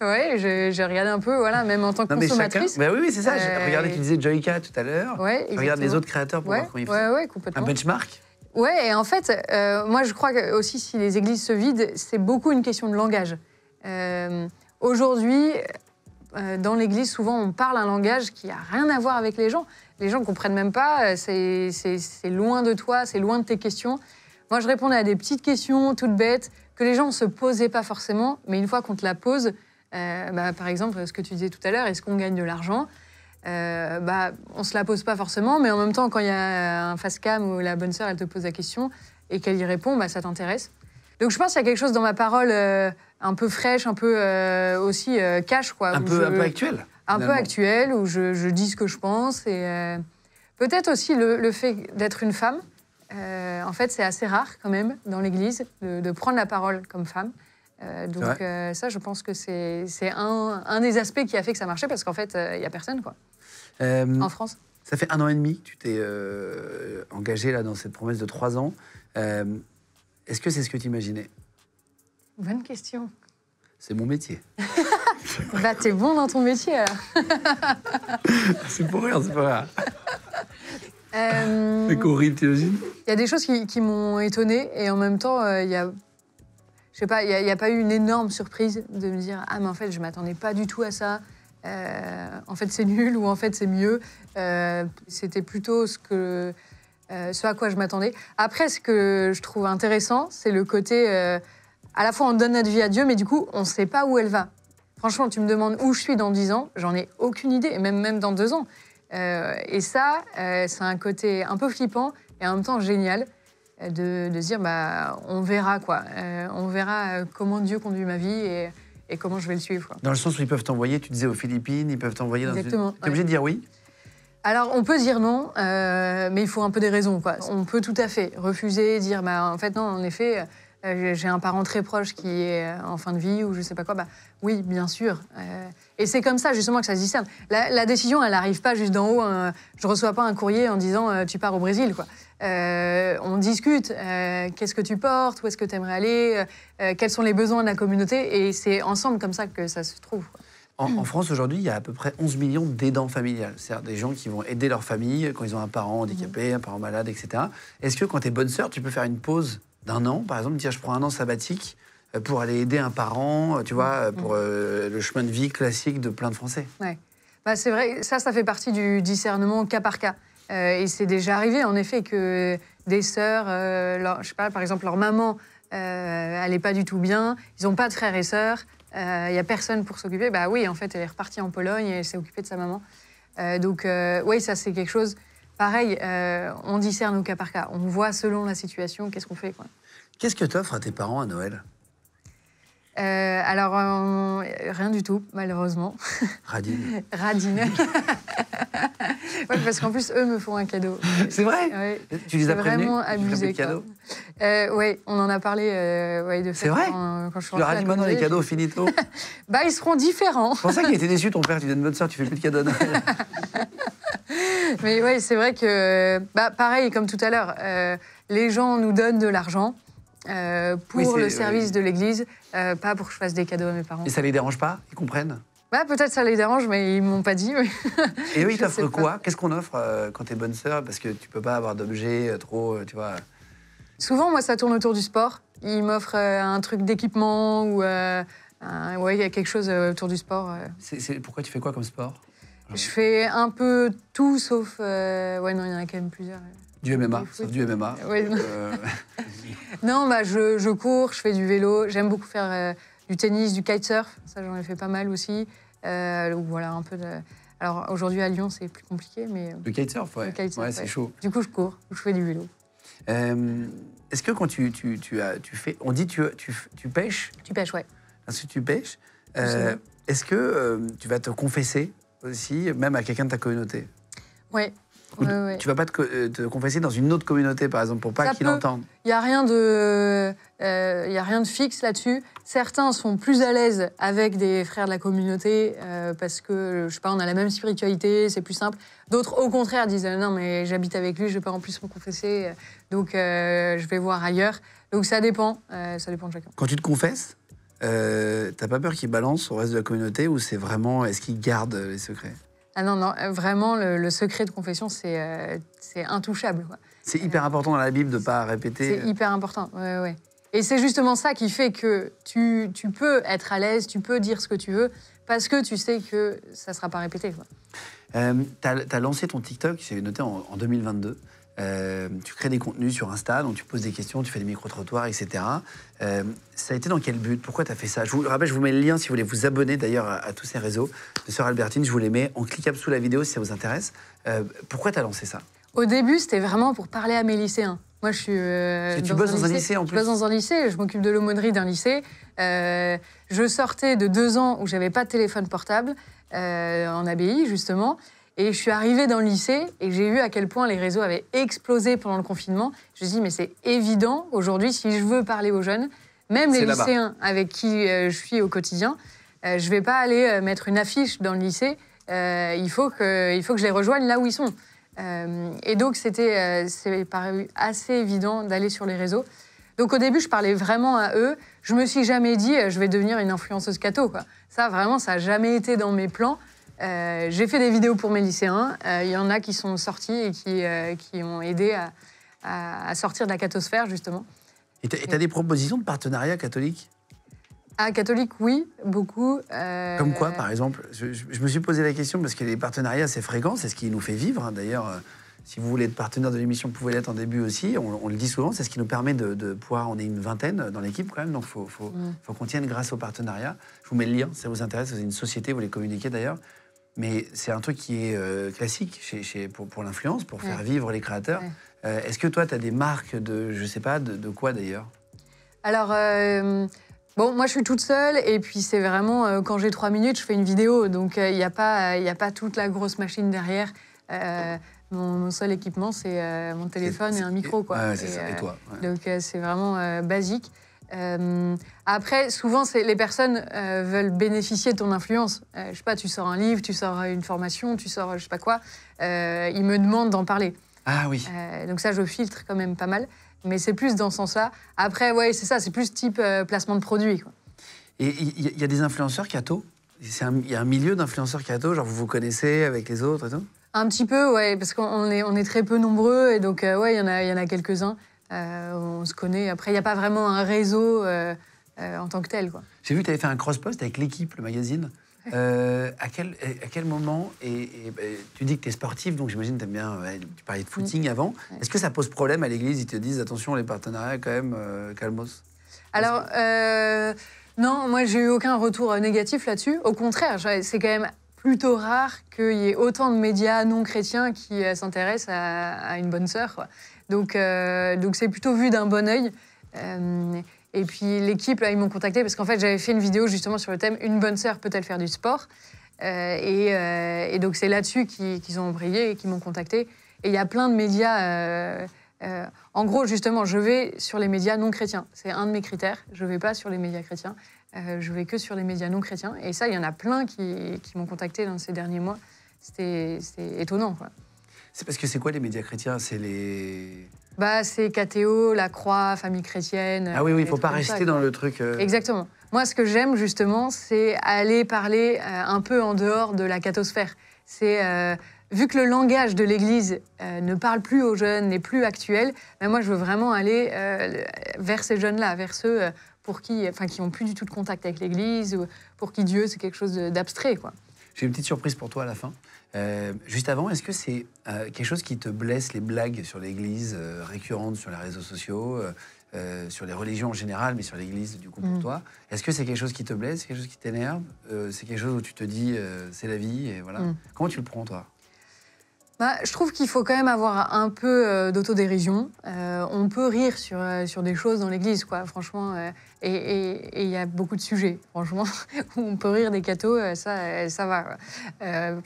oui, j'ai regardé un peu, voilà, même en tant que non, consommatrice. Mais chacun, bah oui, c'est ça. Euh... Regardez tu disait Joyka tout à l'heure. Ouais, regarde les autres créateurs pour voir comment ils ouais, ouais, complètement. Un benchmark. Ouais, et en fait, euh, moi je crois que aussi si les églises se vident, c'est beaucoup une question de langage. Euh, aujourd'hui, dans l'église, souvent on parle un langage qui a rien à voir avec les gens les gens ne comprennent même pas, euh, c'est loin de toi, c'est loin de tes questions. Moi, je répondais à des petites questions toutes bêtes que les gens ne se posaient pas forcément, mais une fois qu'on te la pose, euh, bah, par exemple, ce que tu disais tout à l'heure, est-ce qu'on gagne de l'argent euh, bah, On ne se la pose pas forcément, mais en même temps, quand il y a un face cam où la bonne sœur, elle te pose la question et qu'elle y répond, bah, ça t'intéresse. Donc je pense qu'il y a quelque chose dans ma parole un peu fraîche, un peu aussi cash. Quoi, un, peu, un peu un peu actuel où je, dis ce que je pense. Et euh, peut-être aussi le, fait d'être une femme. Euh, en fait, c'est assez rare quand même dans l'Église de, prendre la parole comme femme. Euh, donc ça, je pense que c'est un, des aspects qui a fait que ça marchait, parce qu'en fait, il n'y a personne, quoi. en France. Ça fait un an et demi que tu t'es engagé là, dans cette promesse de trois ans. Est-ce que c'est ce que tu imaginais Bonne question. C'est mon métier. Bah, t'es bon dans ton métier, c'est pour rire, c'est pas euh, c'est horrible, t'imagines Il y a des choses qui, m'ont étonnée et en même temps, euh, il y a. Je sais pas, il n'y a, pas eu une énorme surprise de me dire Ah, mais en fait, je m'attendais pas du tout à ça. Euh, en fait, c'est nul ou en fait, c'est mieux. C'était plutôt ce que. ce à quoi je m'attendais. Après, ce que je trouve intéressant, c'est le côté à la fois on donne notre vie à Dieu, mais du coup, on ne sait pas où elle va. Franchement, tu me demandes où je suis dans 10 ans, j'en ai aucune idée, même, même dans deux ans. Euh, et ça, euh, c'est un côté un peu flippant et en même temps génial euh, de, dire bah, on verra quoi. on verra comment Dieu conduit ma vie et, comment je vais le suivre. Dans le sens où ils peuvent t'envoyer, tu disais aux Philippines, ils peuvent t'envoyer dans Exactement. Tu es obligé de dire oui alors, on peut dire non, mais il faut un peu des raisons. Quoi. On peut tout à fait refuser, dire bah, en fait, non, en effet, euh, j'ai un parent très proche qui est euh, en fin de vie ou je sais pas quoi, bah oui, bien sûr. Euh, et c'est comme ça justement que ça se discerne. La, décision, elle n'arrive pas juste d'en haut. Je hein. je reçois pas un courrier en disant tu pars au Brésil, quoi. on discute. Qu'est-ce que tu portes Où est-ce que tu aimerais aller Quels sont les besoins de la communauté Et c'est ensemble comme ça que ça se trouve. En, en, France, aujourd'hui, il y a à peu près 11 millions d'aidants familiales, c'est-à-dire des gens qui vont aider leur famille quand ils ont un parent handicapé, un parent malade, etc. Est-ce que quand tu es bonne sœur, tu peux faire une pause d'un an, par exemple, dire je prends un an sabbatique euh, pour aller aider un parent, euh, tu vois, euh, pour mm. le chemin de vie classique de plein de Français. Ouais. Bah, c'est vrai, ça, ça fait partie du discernement cas par cas. et c'est déjà arrivé, en effet, que des sœurs, je sais pas, par exemple, leur maman elle n'allait pas du tout bien, ils n'ont pas de frères et sœurs, il n'y a personne pour s'occuper. Bah oui, en fait, elle est repartie en Pologne et elle s'est occupée de sa maman. donc, oui, ça, c'est quelque chose Pareil, euh, on discerne au cas par cas. On voit selon la situation qu'est-ce qu'on fait. Qu'est-ce que offres à tes parents à Noël euh, alors, euh, rien du tout, malheureusement. Radine. Radine. ouais, parce qu'en plus, eux me font un cadeau. C'est vrai Tu les as prévenus vraiment abusé. cadeau euh, Oui, on en a parlé ouais, de C'est vrai quand, je suis Le maintenant les cadeaux, finito Bah, ils seront différents. C'est pour ça qu'il était déçu, ton père. Tu es une bonne sœur, tu fais plus de cadeaux. Mais oui, c'est vrai que, bah, pareil, comme tout à l'heure, euh, les gens nous donnent de l'argent. Euh, pour le service de l'Église, euh, pas pour que je fasse des cadeaux à mes parents. Et ça les dérange pas Ils comprennent bah, Peut-être ça les dérange, mais ils m'ont pas dit. Et eux, ils t'offrent quoi Qu'est-ce qu'on offre quand tu es bonne sœur Parce que tu peux pas avoir d'objets trop, tu vois. Souvent, moi, ça tourne autour du sport. Ils m'offrent un truc d'équipement ou ouais, il y a quelque chose autour du sport. C'est pourquoi tu fais quoi comme sport ah je fais un peu tout sauf. Euh, ouais, non, il y en a quand même plusieurs. Du MMA, sauf du MMA. non. Euh. non, bah, je, cours, je fais du vélo, j'aime beaucoup faire euh, du tennis, du kitesurf, ça j'en ai fait pas mal aussi. voilà, un peu de. Alors aujourd'hui à Lyon, c'est plus compliqué, mais. Le kitesurf, ouais. kitesurf, ouais, c'est chaud. Du coup, je cours, je fais du vélo. Est-ce que quand tu, tu, tu, as, tu fais. On dit tu, tu, tu pêches Tu pêches, ouais. si tu pêches. Est-ce que tu vas te confesser aussi, même à quelqu'un de ta communauté. Oui. Tu ne Tu vas pas euh, te, confesser dans une autre communauté, par exemple, pour pas qu'il entende. Il n'y a rien de, euh, a rien de fixe là-dessus. Certains sont plus à l'aise avec des frères de la communauté euh, parce que, je sais pas, on a la même spiritualité, c'est plus simple. D'autres, au contraire, disent non, mais j'habite avec lui, je vais pas en plus me confesser, donc je vais voir ailleurs. Donc ça dépend, ça dépend de chacun. Quand tu te confesses, euh, t'as pas peur qu'ils balance au reste de la communauté ou c'est vraiment. Est-ce qu'il garde les secrets Ah non, non, euh, vraiment, le, secret de confession, c'est euh, intouchable. C'est hyper important dans la Bible de ne pas répéter. C'est hyper important, ouais, Et c'est justement ça qui fait que tu, peux être à l'aise, tu peux dire ce que tu veux, parce que tu sais que ça ne sera pas répété. Quoi. tu as, lancé ton TikTok, c'est noté en, en 2022. Euh, tu crées des contenus sur Insta, donc tu poses des questions, tu fais des micro-trottoirs, etc. Euh, ça a été dans quel but Pourquoi tu as fait ça Je vous rappelle, je vous mets le lien si vous voulez vous abonner d'ailleurs à, tous ces réseaux. De Sœur Albertine, je vous les mets en cliquable sous la vidéo si ça vous intéresse. Euh, pourquoi tu as lancé ça Au début, c'était vraiment pour parler à mes lycéens. Moi, je suis. tu bosses dans un lycée en plus Je bosse dans un lycée, je m'occupe de l'aumônerie d'un lycée. je sortais de deux ans où j'avais pas de téléphone portable, en ABI justement. Et je suis arrivée dans le lycée et j'ai vu à quel point les réseaux avaient explosé pendant le confinement. Je me suis dit, mais c'est évident aujourd'hui, si je veux parler aux jeunes, même les lycéens avec qui euh, je suis au quotidien, euh, je ne vais pas aller euh, mettre une affiche dans le lycée. il, faut que, il faut que je les rejoigne là où ils sont. et donc, c'est paru assez évident d'aller sur les réseaux. Donc au début, je parlais vraiment à eux. Je me suis jamais dit, je vais devenir une influenceuse cato. Quoi. Ça, vraiment, ça n'a jamais été dans mes plans. Euh, j'ai fait des vidéos pour mes lycéens. Il euh, y en a qui sont sortis et qui, euh, qui ont aidé à, à, sortir de la catosphère, justement. Et tu as, des propositions de partenariat catholique ah, catholique, oui, beaucoup. Comme quoi, par exemple je, me suis posé la question parce que les partenariats, c'est fréquent, c'est ce qui nous fait vivre. Hein. D'ailleurs, si vous voulez être partenaire de l'émission, vous pouvez l'être en début aussi. On, le dit souvent, c'est ce qui nous permet de, de, pouvoir. On est une vingtaine dans l'équipe quand même, donc il faut, faut, mm. faut qu'on tienne grâce aux partenariats, Je vous mets le lien, ça vous intéresse, vous avez une société, vous les communiquez d'ailleurs mais c'est un truc qui est euh, classique chez, pour, l'influence, pour faire vivre les créateurs. Euh, est-ce que toi, tu as des marques de, je sais pas, de, quoi d'ailleurs Alors, euh, bon, moi je suis toute seule, et puis c'est vraiment quand j'ai trois minutes, je fais une vidéo, donc il n'y a, pas, a pas toute la grosse machine derrière. Mon, seul équipement, c'est mon téléphone et un micro. Quoi. et, toi Donc c'est vraiment basique. Euh, après, souvent, les personnes euh, veulent bénéficier de ton influence. Euh, je sais pas, tu sors un livre, tu sors une formation, tu sors je sais pas quoi. ils me demandent d'en parler. Ah oui. donc ça, je filtre quand même pas mal. Mais c'est plus dans ce sens-là. Après, ouais, c'est ça, c'est plus type placement de produit. Et il y, a des influenceurs Kato Il y a un milieu d'influenceurs Kato Genre, vous vous connaissez avec les autres et tout Un petit peu, ouais, parce qu'on est, très peu nombreux. Et donc, ouais, il y y en a quelques-uns. Euh, on se connaît. Après, il n'y a pas vraiment un réseau euh, euh, en tant que tel. J'ai vu que tu avais fait un cross-post avec l'équipe, le magazine. à, quel, à quel moment, et, tu dis que tu es sportif, donc j'imagine que tu bien, parlais de footing mm. avant, est-ce que ça pose problème à l'église Ils te disent attention, les partenariats, quand même, calmos Alors, non, moi j'ai eu aucun retour négatif là-dessus. Au contraire, c'est quand même plutôt rare qu'il y ait autant de médias non chrétiens qui s'intéressent à, une bonne sœur. Quoi. Donc, euh, donc c'est plutôt vu d'un bon œil. Euh, et puis l'équipe, là, ils m'ont contacté parce qu'en fait, j'avais fait une vidéo justement sur le thème Une bonne sœur peut-elle faire du sport euh, et, donc c'est là-dessus qu'ils ont brillé et qu'ils m'ont contacté. Et il y a plein de médias. en gros, justement, je vais sur les médias non chrétiens. C'est un de mes critères. Je ne vais pas sur les médias chrétiens. Euh, je vais que sur les médias non chrétiens. Et ça, il y en a plein qui, m'ont contacté dans ces derniers mois. C'était étonnant. Quoi. C'est parce que c'est quoi les médias chrétiens C'est les. Bah, c'est KTO, La Croix, Famille chrétienne. Ah oui, il ne faut pas rester dans le truc. Euh. Exactement. Moi, ce que j'aime justement, c'est aller parler euh, un peu en dehors de la cathosphère. C'est. Euh, vu que le langage de l'Église ne parle plus aux jeunes, n'est plus actuel, ben moi je veux vraiment aller vers ces jeunes-là, vers ceux pour qui, enfin, qui n'ont plus du tout de contact avec l'Église, ou pour qui Dieu c'est quelque chose d'abstrait. J'ai une petite surprise pour toi à la fin. Euh, juste avant, est-ce que c'est euh, quelque chose qui te blesse, les blagues sur l'Église euh, récurrentes sur les réseaux sociaux, sur les religions en général, mais sur l'Église, du coup, pour mm. toi Est-ce que c'est quelque chose qui te blesse, quelque chose qui t'énerve C'est quelque chose où tu te dis, c'est la vie, et voilà. Mm. Comment tu le prends, toi bah, je trouve qu'il faut quand même avoir un peu euh, d'autodérision. Euh, on peut rire sur, euh, sur des choses dans l'Église, quoi, franchement. et il y a beaucoup de sujets, franchement, où on peut rire des cathos, ça, ça va.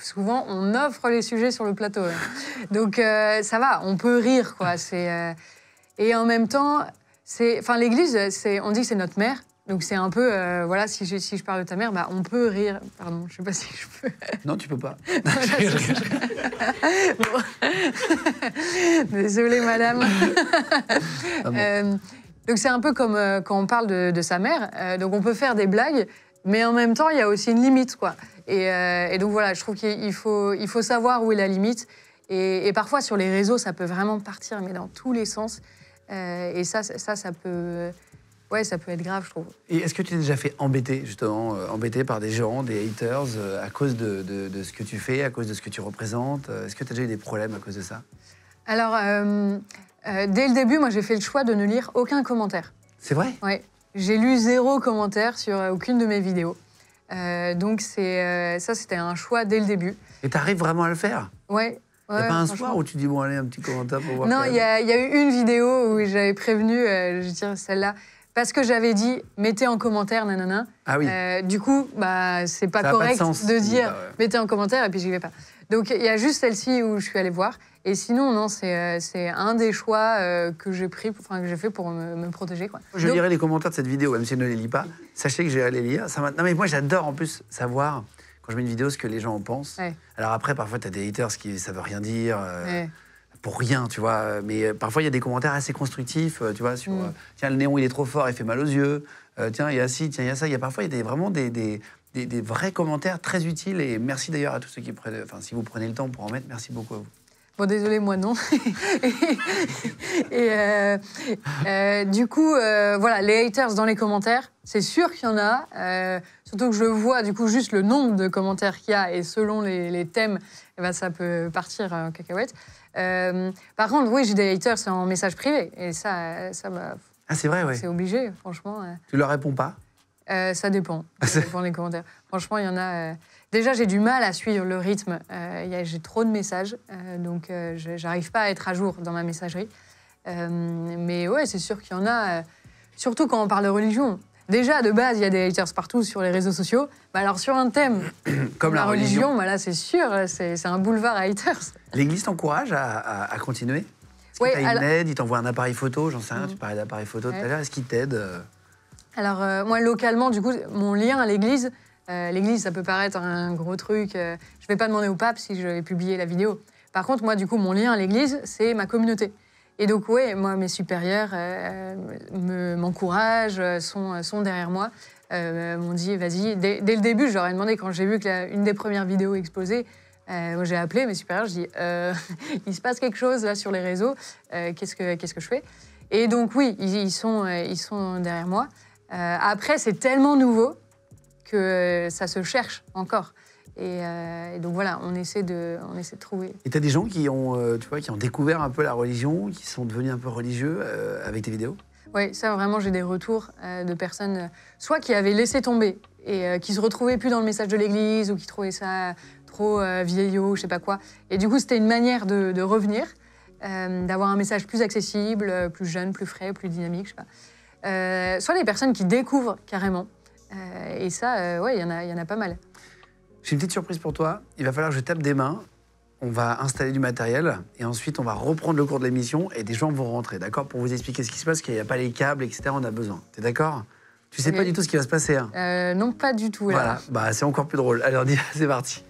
souvent, on offre les sujets sur le plateau. Donc, ça va, on peut rire, quoi. et en même temps, l'Église, on dit que c'est notre mère, donc c'est un peu, euh, voilà, si je, si je parle de ta mère, bah, on peut rire. Pardon, je sais pas si je peux. Non, tu peux pas. voilà, Désolée, madame. Ah euh, donc c'est un peu comme euh, quand on parle de, sa mère. Euh, donc on peut faire des blagues, mais en même temps, il y a aussi une limite, quoi. Et, donc voilà, je trouve qu'il faut, il faut savoir où est la limite. Et, et, parfois, sur les réseaux, ça peut vraiment partir, mais dans tous les sens. et ça, ça, ça peut Ouais, ça peut être grave, je trouve. Et est-ce que tu t'es déjà fait embêter, justement, euh, embêter par des gens, des haters, euh, à cause de, de, ce que tu fais, à cause de ce que tu représentes euh, Est-ce que tu as déjà eu des problèmes à cause de ça Alors, dès le début, moi, j'ai fait le choix de ne lire aucun commentaire. C'est vrai Oui. J'ai lu zéro commentaire sur aucune de mes vidéos. donc c'est ça, c'était un choix dès le début. Et tu arrives vraiment à le faire Ouais. ouais n'y pas un soir où tu dis bon allez un petit commentaire pour voir. Non, il y, a eu une vidéo où j'avais prévenu, je dirais celle-là, parce que j'avais dit mettez en commentaire nanana. Ah euh, du coup, bah c'est pas correct de, dire bah, mettez en commentaire et puis j'y vais pas. Donc il y a juste celle-ci où je suis allée voir. Et sinon, non, c'est euh, un des choix euh, que j'ai pris, enfin que j'ai fait pour me, protéger. Quoi. Je lirai les commentaires de cette vidéo, même si je ne les lis pas. Sachez que j'irai les lire. Ça non mais moi j'adore en plus savoir quand je mets une vidéo ce que les gens en pensent. Alors après, parfois tu as des haters qui ça veut rien dire pour rien, tu vois. Euh, mais euh, parfois, il y a des commentaires assez constructifs, euh, tu vois, sur mm. tiens, le néon, il est trop fort, il fait mal aux yeux. tiens, il y a ci, tiens, il y a ça. Il y a parfois, il y a vraiment des, vrais commentaires très utiles. Et merci d'ailleurs à tous ceux qui prennent, enfin, si vous prenez le temps pour en mettre, merci beaucoup à vous. Bon, désolé, moi non. et, du coup, voilà, les haters dans les commentaires, c'est sûr qu'il y en a. surtout que je vois, du coup, juste le nombre de commentaires qu'il y a et selon les, thèmes, eh ben, ça peut partir en cacahuète. Euh, par contre, oui, j'ai des haters en message privé. Et ça, ça Ah, c'est vrai, oui. C'est obligé, franchement. Euh. Tu leur réponds pas euh, ça dépend. Ça dépend des commentaires. Franchement, il y en a. Déjà, j'ai du mal à suivre le rythme. j'ai trop de messages, donc j'arrive pas à être à jour dans ma messagerie. mais ouais, c'est sûr qu'il y en a. surtout quand on parle de religion déjà, de base, il y a des haters partout sur les réseaux sociaux. Bah alors, sur un thème comme la, religion, bah, là, c'est sûr, hein, c'est un boulevard à haters. L'Église t'encourage à, continuer Est-ce ouais, qu'il Il t'envoie un appareil photo J'en sais rien, tu mhm. parlais d'appareil photo tout à l'heure. Est-ce qu'il t'aide euh? Alors, euh, moi, localement, du coup, mon lien à l'Église, euh, L'Église, ça peut paraître un gros truc. je ne vais pas demander au pape si je vais publier la vidéo. Par contre, moi, du coup, mon lien à l'Église, c'est ma communauté. Et donc, oui, moi, mes supérieurs euh, m'encouragent, euh, euh, sont, derrière moi, m'ont dit, vas-y, dès, le début, j'aurais demandé, quand j'ai vu que une des premières vidéos exposées, j'ai appelé mes supérieurs, je dis, il se passe quelque chose là sur les réseaux, qu'est-ce que je fais Et donc, oui, ils sont derrière moi. après, c'est tellement nouveau que ça se cherche encore. Euh, et, donc voilà, on essaie de, on essaie de trouver. Et tu as des gens qui ont, euh, tu vois, qui ont découvert un peu la religion, qui sont devenus un peu religieux euh, avec tes vidéos Oui, ça vraiment, j'ai des retours de personnes, soit qui avaient laissé tomber et qui se retrouvaient plus dans le message de l'Église ou qui trouvaient ça trop vieillot, je sais pas quoi. Et du coup, c'était une manière de, revenir, d'avoir un message plus accessible, plus jeune, plus frais, plus dynamique, je sais pas. soit des personnes qui découvrent carrément. et ça, ouais, il y, y en a pas mal. J'ai une petite surprise pour toi. Il va falloir que je tape des mains. On va installer du matériel et ensuite on va reprendre le cours de l'émission et des gens vont rentrer, d'accord Pour vous expliquer ce qui se passe, qu'il n'y a pas les câbles, etc. On a besoin. T'es d'accord Tu sais pas du tout ce qui va se passer. Hein euh, non, pas du tout. Là. Voilà, bah, c'est encore plus drôle. Allez, on y c'est parti.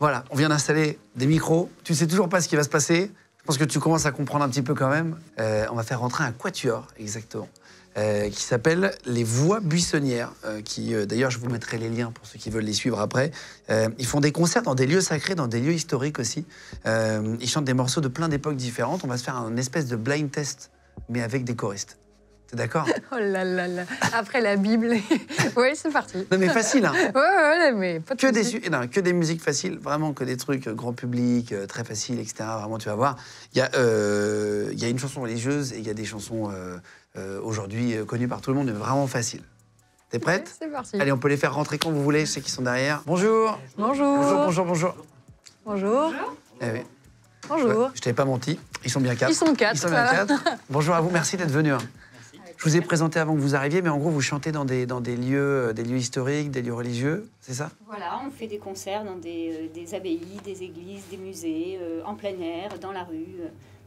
Voilà, on vient d'installer des micros. Tu sais toujours pas ce qui va se passer. Je pense que tu commences à comprendre un petit peu quand même. Euh, on va faire rentrer un quatuor, exactement. Euh, qui s'appelle Les Voix Buissonnières, euh, qui euh, d'ailleurs je vous mettrai les liens pour ceux qui veulent les suivre après. ils font des concerts dans des lieux sacrés, dans des lieux historiques aussi. ils chantent des morceaux de plein d'époques différentes. On va se faire un espèce de blind test, mais avec des choristes. T'es d'accord Oh là là là Après la Bible, oui c'est parti. Non mais facile, hein Ouais ouais, mais pas que des, que des musiques faciles, vraiment que des trucs grand public, très faciles, etc. Vraiment, tu vas voir. Il y, a, y a une chanson religieuse et il y a des chansons euh, aujourd'hui euh, connue par tout le monde, mais vraiment facile. T'es prête C'est parti. Allez, on peut les faire rentrer quand vous voulez, ceux qui sont derrière. Bonjour. Bonjour. Bonjour, bonjour, bonjour. Bonjour. Eh bonjour. je t'avais pas menti, ils sont bien quatre. Ils sont quatre. Ils sont bien quatre. bonjour à vous, merci d'être venu. Hein. Je vous ai présenté avant que vous arriviez, mais en gros, vous chantez dans des, dans des, lieux, euh, des lieux historiques, des lieux religieux, c'est ça Voilà, on fait des concerts dans des, abbayes, des églises, des musées, en plein air, dans la rue,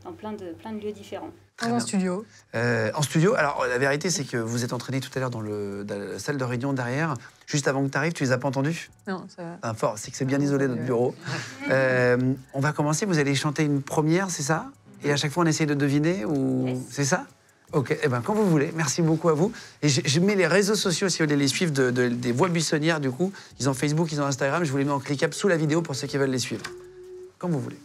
dans plein de, plein de lieux différents en studio euh, En studio. Alors, la vérité, c'est que vous êtes entraîné tout à l'heure dans, dans, la salle de réunion derrière. Juste avant que tu arrives, tu les as pas entendus Non, ça va. Ah, fort, c'est que c'est bien ah, isolé notre bureau. Euh, on va commencer, vous allez chanter une première, c'est ça Et à chaque fois, on essaye de deviner ou... C'est ça Ok, eh ben, quand vous voulez. Merci beaucoup à vous. Et je, mets les réseaux sociaux, si vous voulez les suivre, de, des voix buissonnières, du coup. Ils ont Facebook, ils ont Instagram. Je vous les mets en cliquable sous la vidéo pour ceux qui veulent les suivre. Quand vous voulez.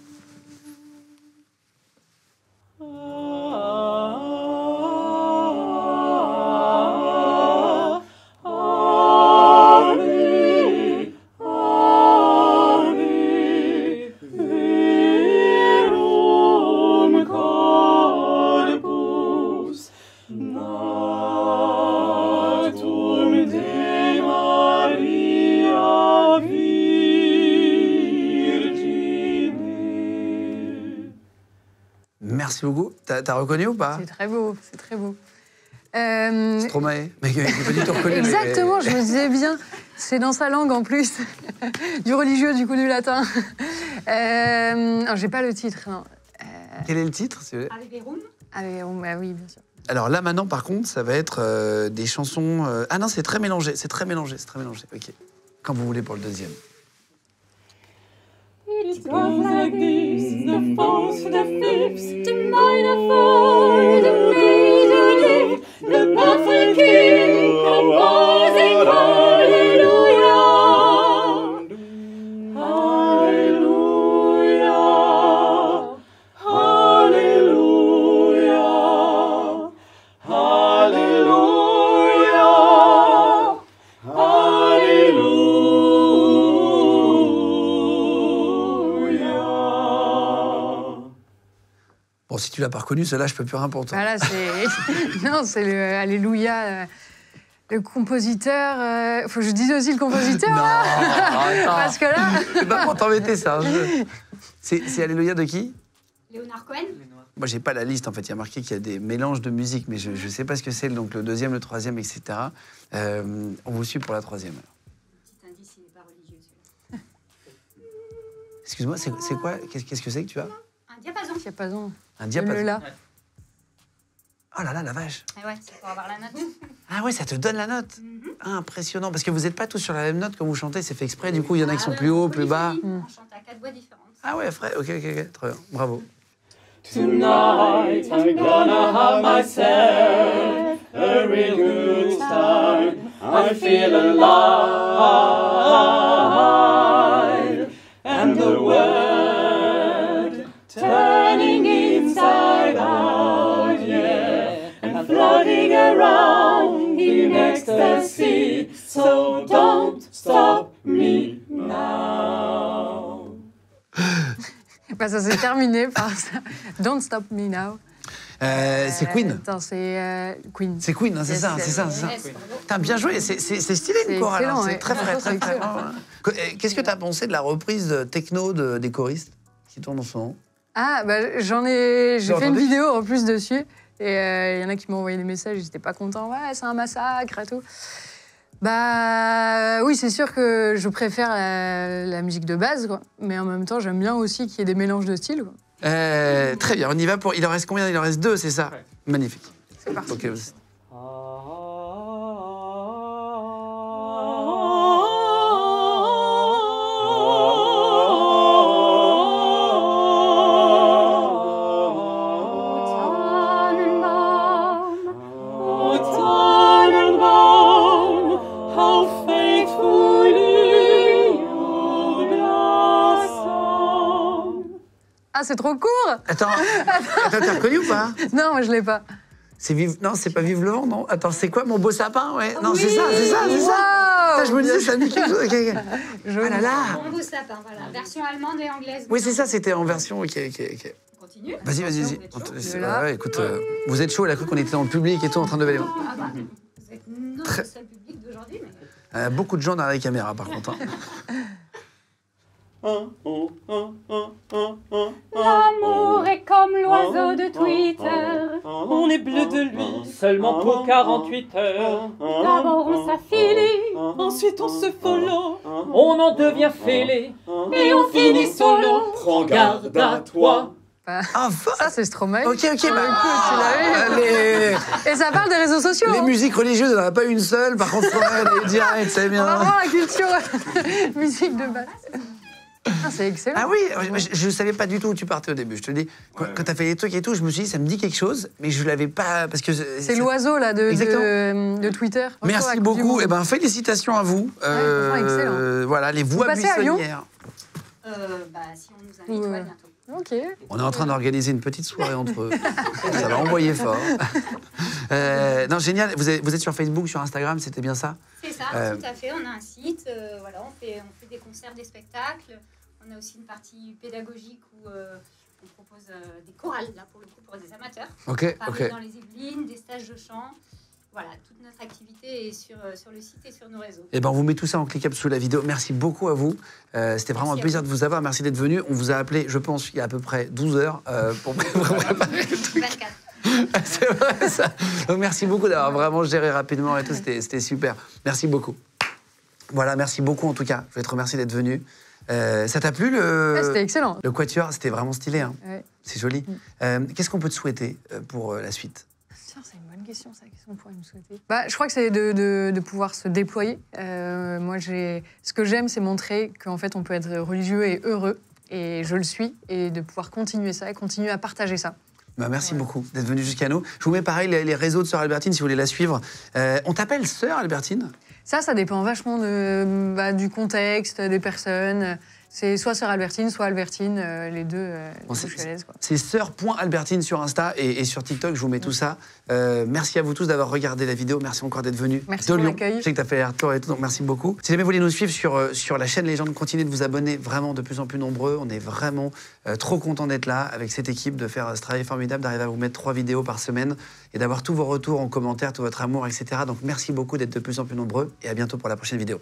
T'as as reconnu ou pas C'est très beau, c'est très beau. Euh... C'est Stromae, mais tout Exactement, je me disais bien, c'est dans sa langue en plus, du religieux, du coup du latin. Euh... J'ai pas le titre. Euh, Quel est le titre Avec des runes ah oui, bien sûr. Alors là maintenant, par contre, ça va être euh, des chansons. Euh, ah non, c'est très mélangé, c'est très mélangé, c'est très mélangé. Ok. Quand vous voulez pour le deuxième. it goes like this the fourth, the fifth, the minor four, the major D, the perfect king, composing si tu l'as pas reconnu, cela, là je peux plus rien pour toi. Voilà, c'est... non, c'est Alléluia. Euh, le compositeur, Il euh, faut que je dise aussi le compositeur. non, hein. là parce que là, c'est pas pour t'embêter ça. Hein. C'est Alléluia de qui Léonard Cohen. Moi, j'ai pas la liste en fait. Il y a marqué qu'il y a des mélanges de musique, mais je, ne sais pas ce que c'est. Donc le deuxième, le troisième, etc. Euh, on vous suit pour la troisième. Excuse-moi, c'est quoi Qu'est-ce que c'est que tu as Un diapason. diapason. Un diapason. Là. Oh là là, la vache. Ah ouais, avoir la note. Ah ouais, ça te donne la note. Mhm. impressionnant, parce que vous n'êtes pas tous sur la même note quand vous chantez, c'est fait exprès. Du coup, il y en a qui ah sont bah plus haut, plus bas. Mm. On chante à quatre voix différentes. Ah ouais, frère, ok, ok, ok, très bien, bravo. Tonight I'm gonna have myself a real good time. I feel alive and the world. floating around in ecstasy. So don't stop me now. Bah, ça s'est terminé par ça. Don't stop me now. Euh, c'est Queen. Euh, attends, c'est euh, Queen. C'est Queen, hein, c'est ça, c'est ça, bien joué, c'est stylé une chorale, hein, c'est très vrai, très Qu'est-ce que tu as pensé de la reprise techno des choristes qui tourne en ce moment Ah, bah, j'en ai, j'ai fait une vidéo en plus dessus. Et il euh, y en a qui m'ont envoyé des messages, ils n'étaient pas contents. Ouais, c'est un massacre et tout. Bah oui, c'est sûr que je préfère la, musique de base, quoi. mais en même temps, j'aime bien aussi qu'il y ait des mélanges de styles. Quoi. Euh, très bien, on y va pour. Il en reste combien Il en reste deux, c'est ça Magnifique. C'est parti. Ah, c'est trop court Attends, t'as reconnu ou pas Non, moi je l'ai pas. C'est vive... Non, c'est pas Vive le vent, non Attends, c'est quoi Mon beau sapin ouais. Ah non, c'est ça, c'est ça, c'est ça. Je me disais, ça me dit quelque chose. Ah là là Mon beau sapin, voilà. Version allemande et anglaise. Oui, c'est ça, c'était en version. Ok, ok, Continue Vas-y, vas-y, vas-y. Vous, écoute, euh, vous êtes chaud, elle a cru qu'on était dans le public et tout en train de lever bah, vous êtes non le public d'aujourd'hui. Mais... Euh, beaucoup de gens derrière les caméras, par contre. Hein. L'amour oh. est comme l'oiseau de oh. Twitter. Oh. On est bleu de lui seulement pour 48 heures. D'abord on s'affilie, ensuite on se follow. On en devient fêlé et on finit solo. Prends garde à toi. Ah, ça, ah, ah, c'est Stromae. Ok, ok, bah ah. tu l'as eu. Et ça parle des réseaux sociaux. Les hein. musiques religieuses, n'y en a pas une seule. Par contre, Stromae, elle direct, c'est bien. Vraiment la culture musique de base. Ah, c'est excellent. Ah oui, je ne savais pas du tout où tu partais au début. Je te dis, quand, tu as fait les trucs et tout, je me suis dit, ça me dit quelque chose, mais je l'avais pas. parce que C'est l'oiseau, là, de, Twitter. Merci beaucoup. Et eh ben, félicitations à vous. Euh, voilà, les voix buissonnières. Euh, bah, si on nous invite, on est en train d'organiser une petite soirée entre eux. ça va envoyer fort. Euh, non, génial. Vous êtes, vous êtes, sur Facebook, sur Instagram, c'était bien ça C'est ça, euh, tout à fait. On a un site, euh, voilà, on fait, des concerts, des spectacles. On a aussi une partie pédagogique où on propose des chorales, là, pour des amateurs. Ok, ok. Dans les Yvelines, des stages de chant. Voilà, toute notre activité est euh, sur, le site et sur nos réseaux. Et eh ben, on vous met tout ça en cliquable sous la vidéo. Merci beaucoup à vous. Euh, c'était vraiment un plaisir de vous avoir. Merci d'être venu. On vous a appelé, je pense, il y a à peu près 12 heures euh, pour préparer le truc. 24. C'est vrai ça. Donc, merci beaucoup d'avoir vraiment géré rapidement et tout. C'était super. Merci beaucoup. Voilà, merci beaucoup en tout cas. Je vais te remercier d'être venu. ça t'a plu le. Ah, excellent. Le quatuor, c'était vraiment stylé. Hein. C'est joli. Mm. Qu'est-ce qu'on peut te souhaiter pour la suite Qu'est-ce qu'on pourrait souhaiter bah, Je crois que c'est de, de, de, pouvoir se déployer. Euh, moi, ce que j'aime, c'est montrer qu'en fait, on peut être religieux et heureux. Et je le suis. Et de pouvoir continuer ça et continuer à partager ça. Bah, merci beaucoup d'être venu jusqu'à nous. Je vous mets pareil les, réseaux de Sœur Albertine si vous voulez la suivre. Euh, on t'appelle Sœur Albertine Ça, ça dépend vachement de, bah, du contexte, des personnes. C'est soit Sœur Albertine, soit Albertine, euh, les deux. Euh, c'est, c'est Sœur.Albertine sur Insta et, sur TikTok, je vous mets tout ça. Euh, merci à vous tous d'avoir regardé la vidéo, merci encore d'être venu. merci de Je sais que tu as fait un et tout, donc merci beaucoup. Si jamais vous voulez nous suivre sur, euh, sur la chaîne Légende, continuez de vous abonner, vraiment de plus en plus nombreux. On est vraiment trop content d'être là avec cette équipe, de faire ce travail formidable, d'arriver à vous mettre trois vidéos par semaine et d'avoir tous vos retours en commentaire, tout votre amour, etc. Donc merci beaucoup d'être de plus en plus nombreux et à bientôt pour la prochaine vidéo.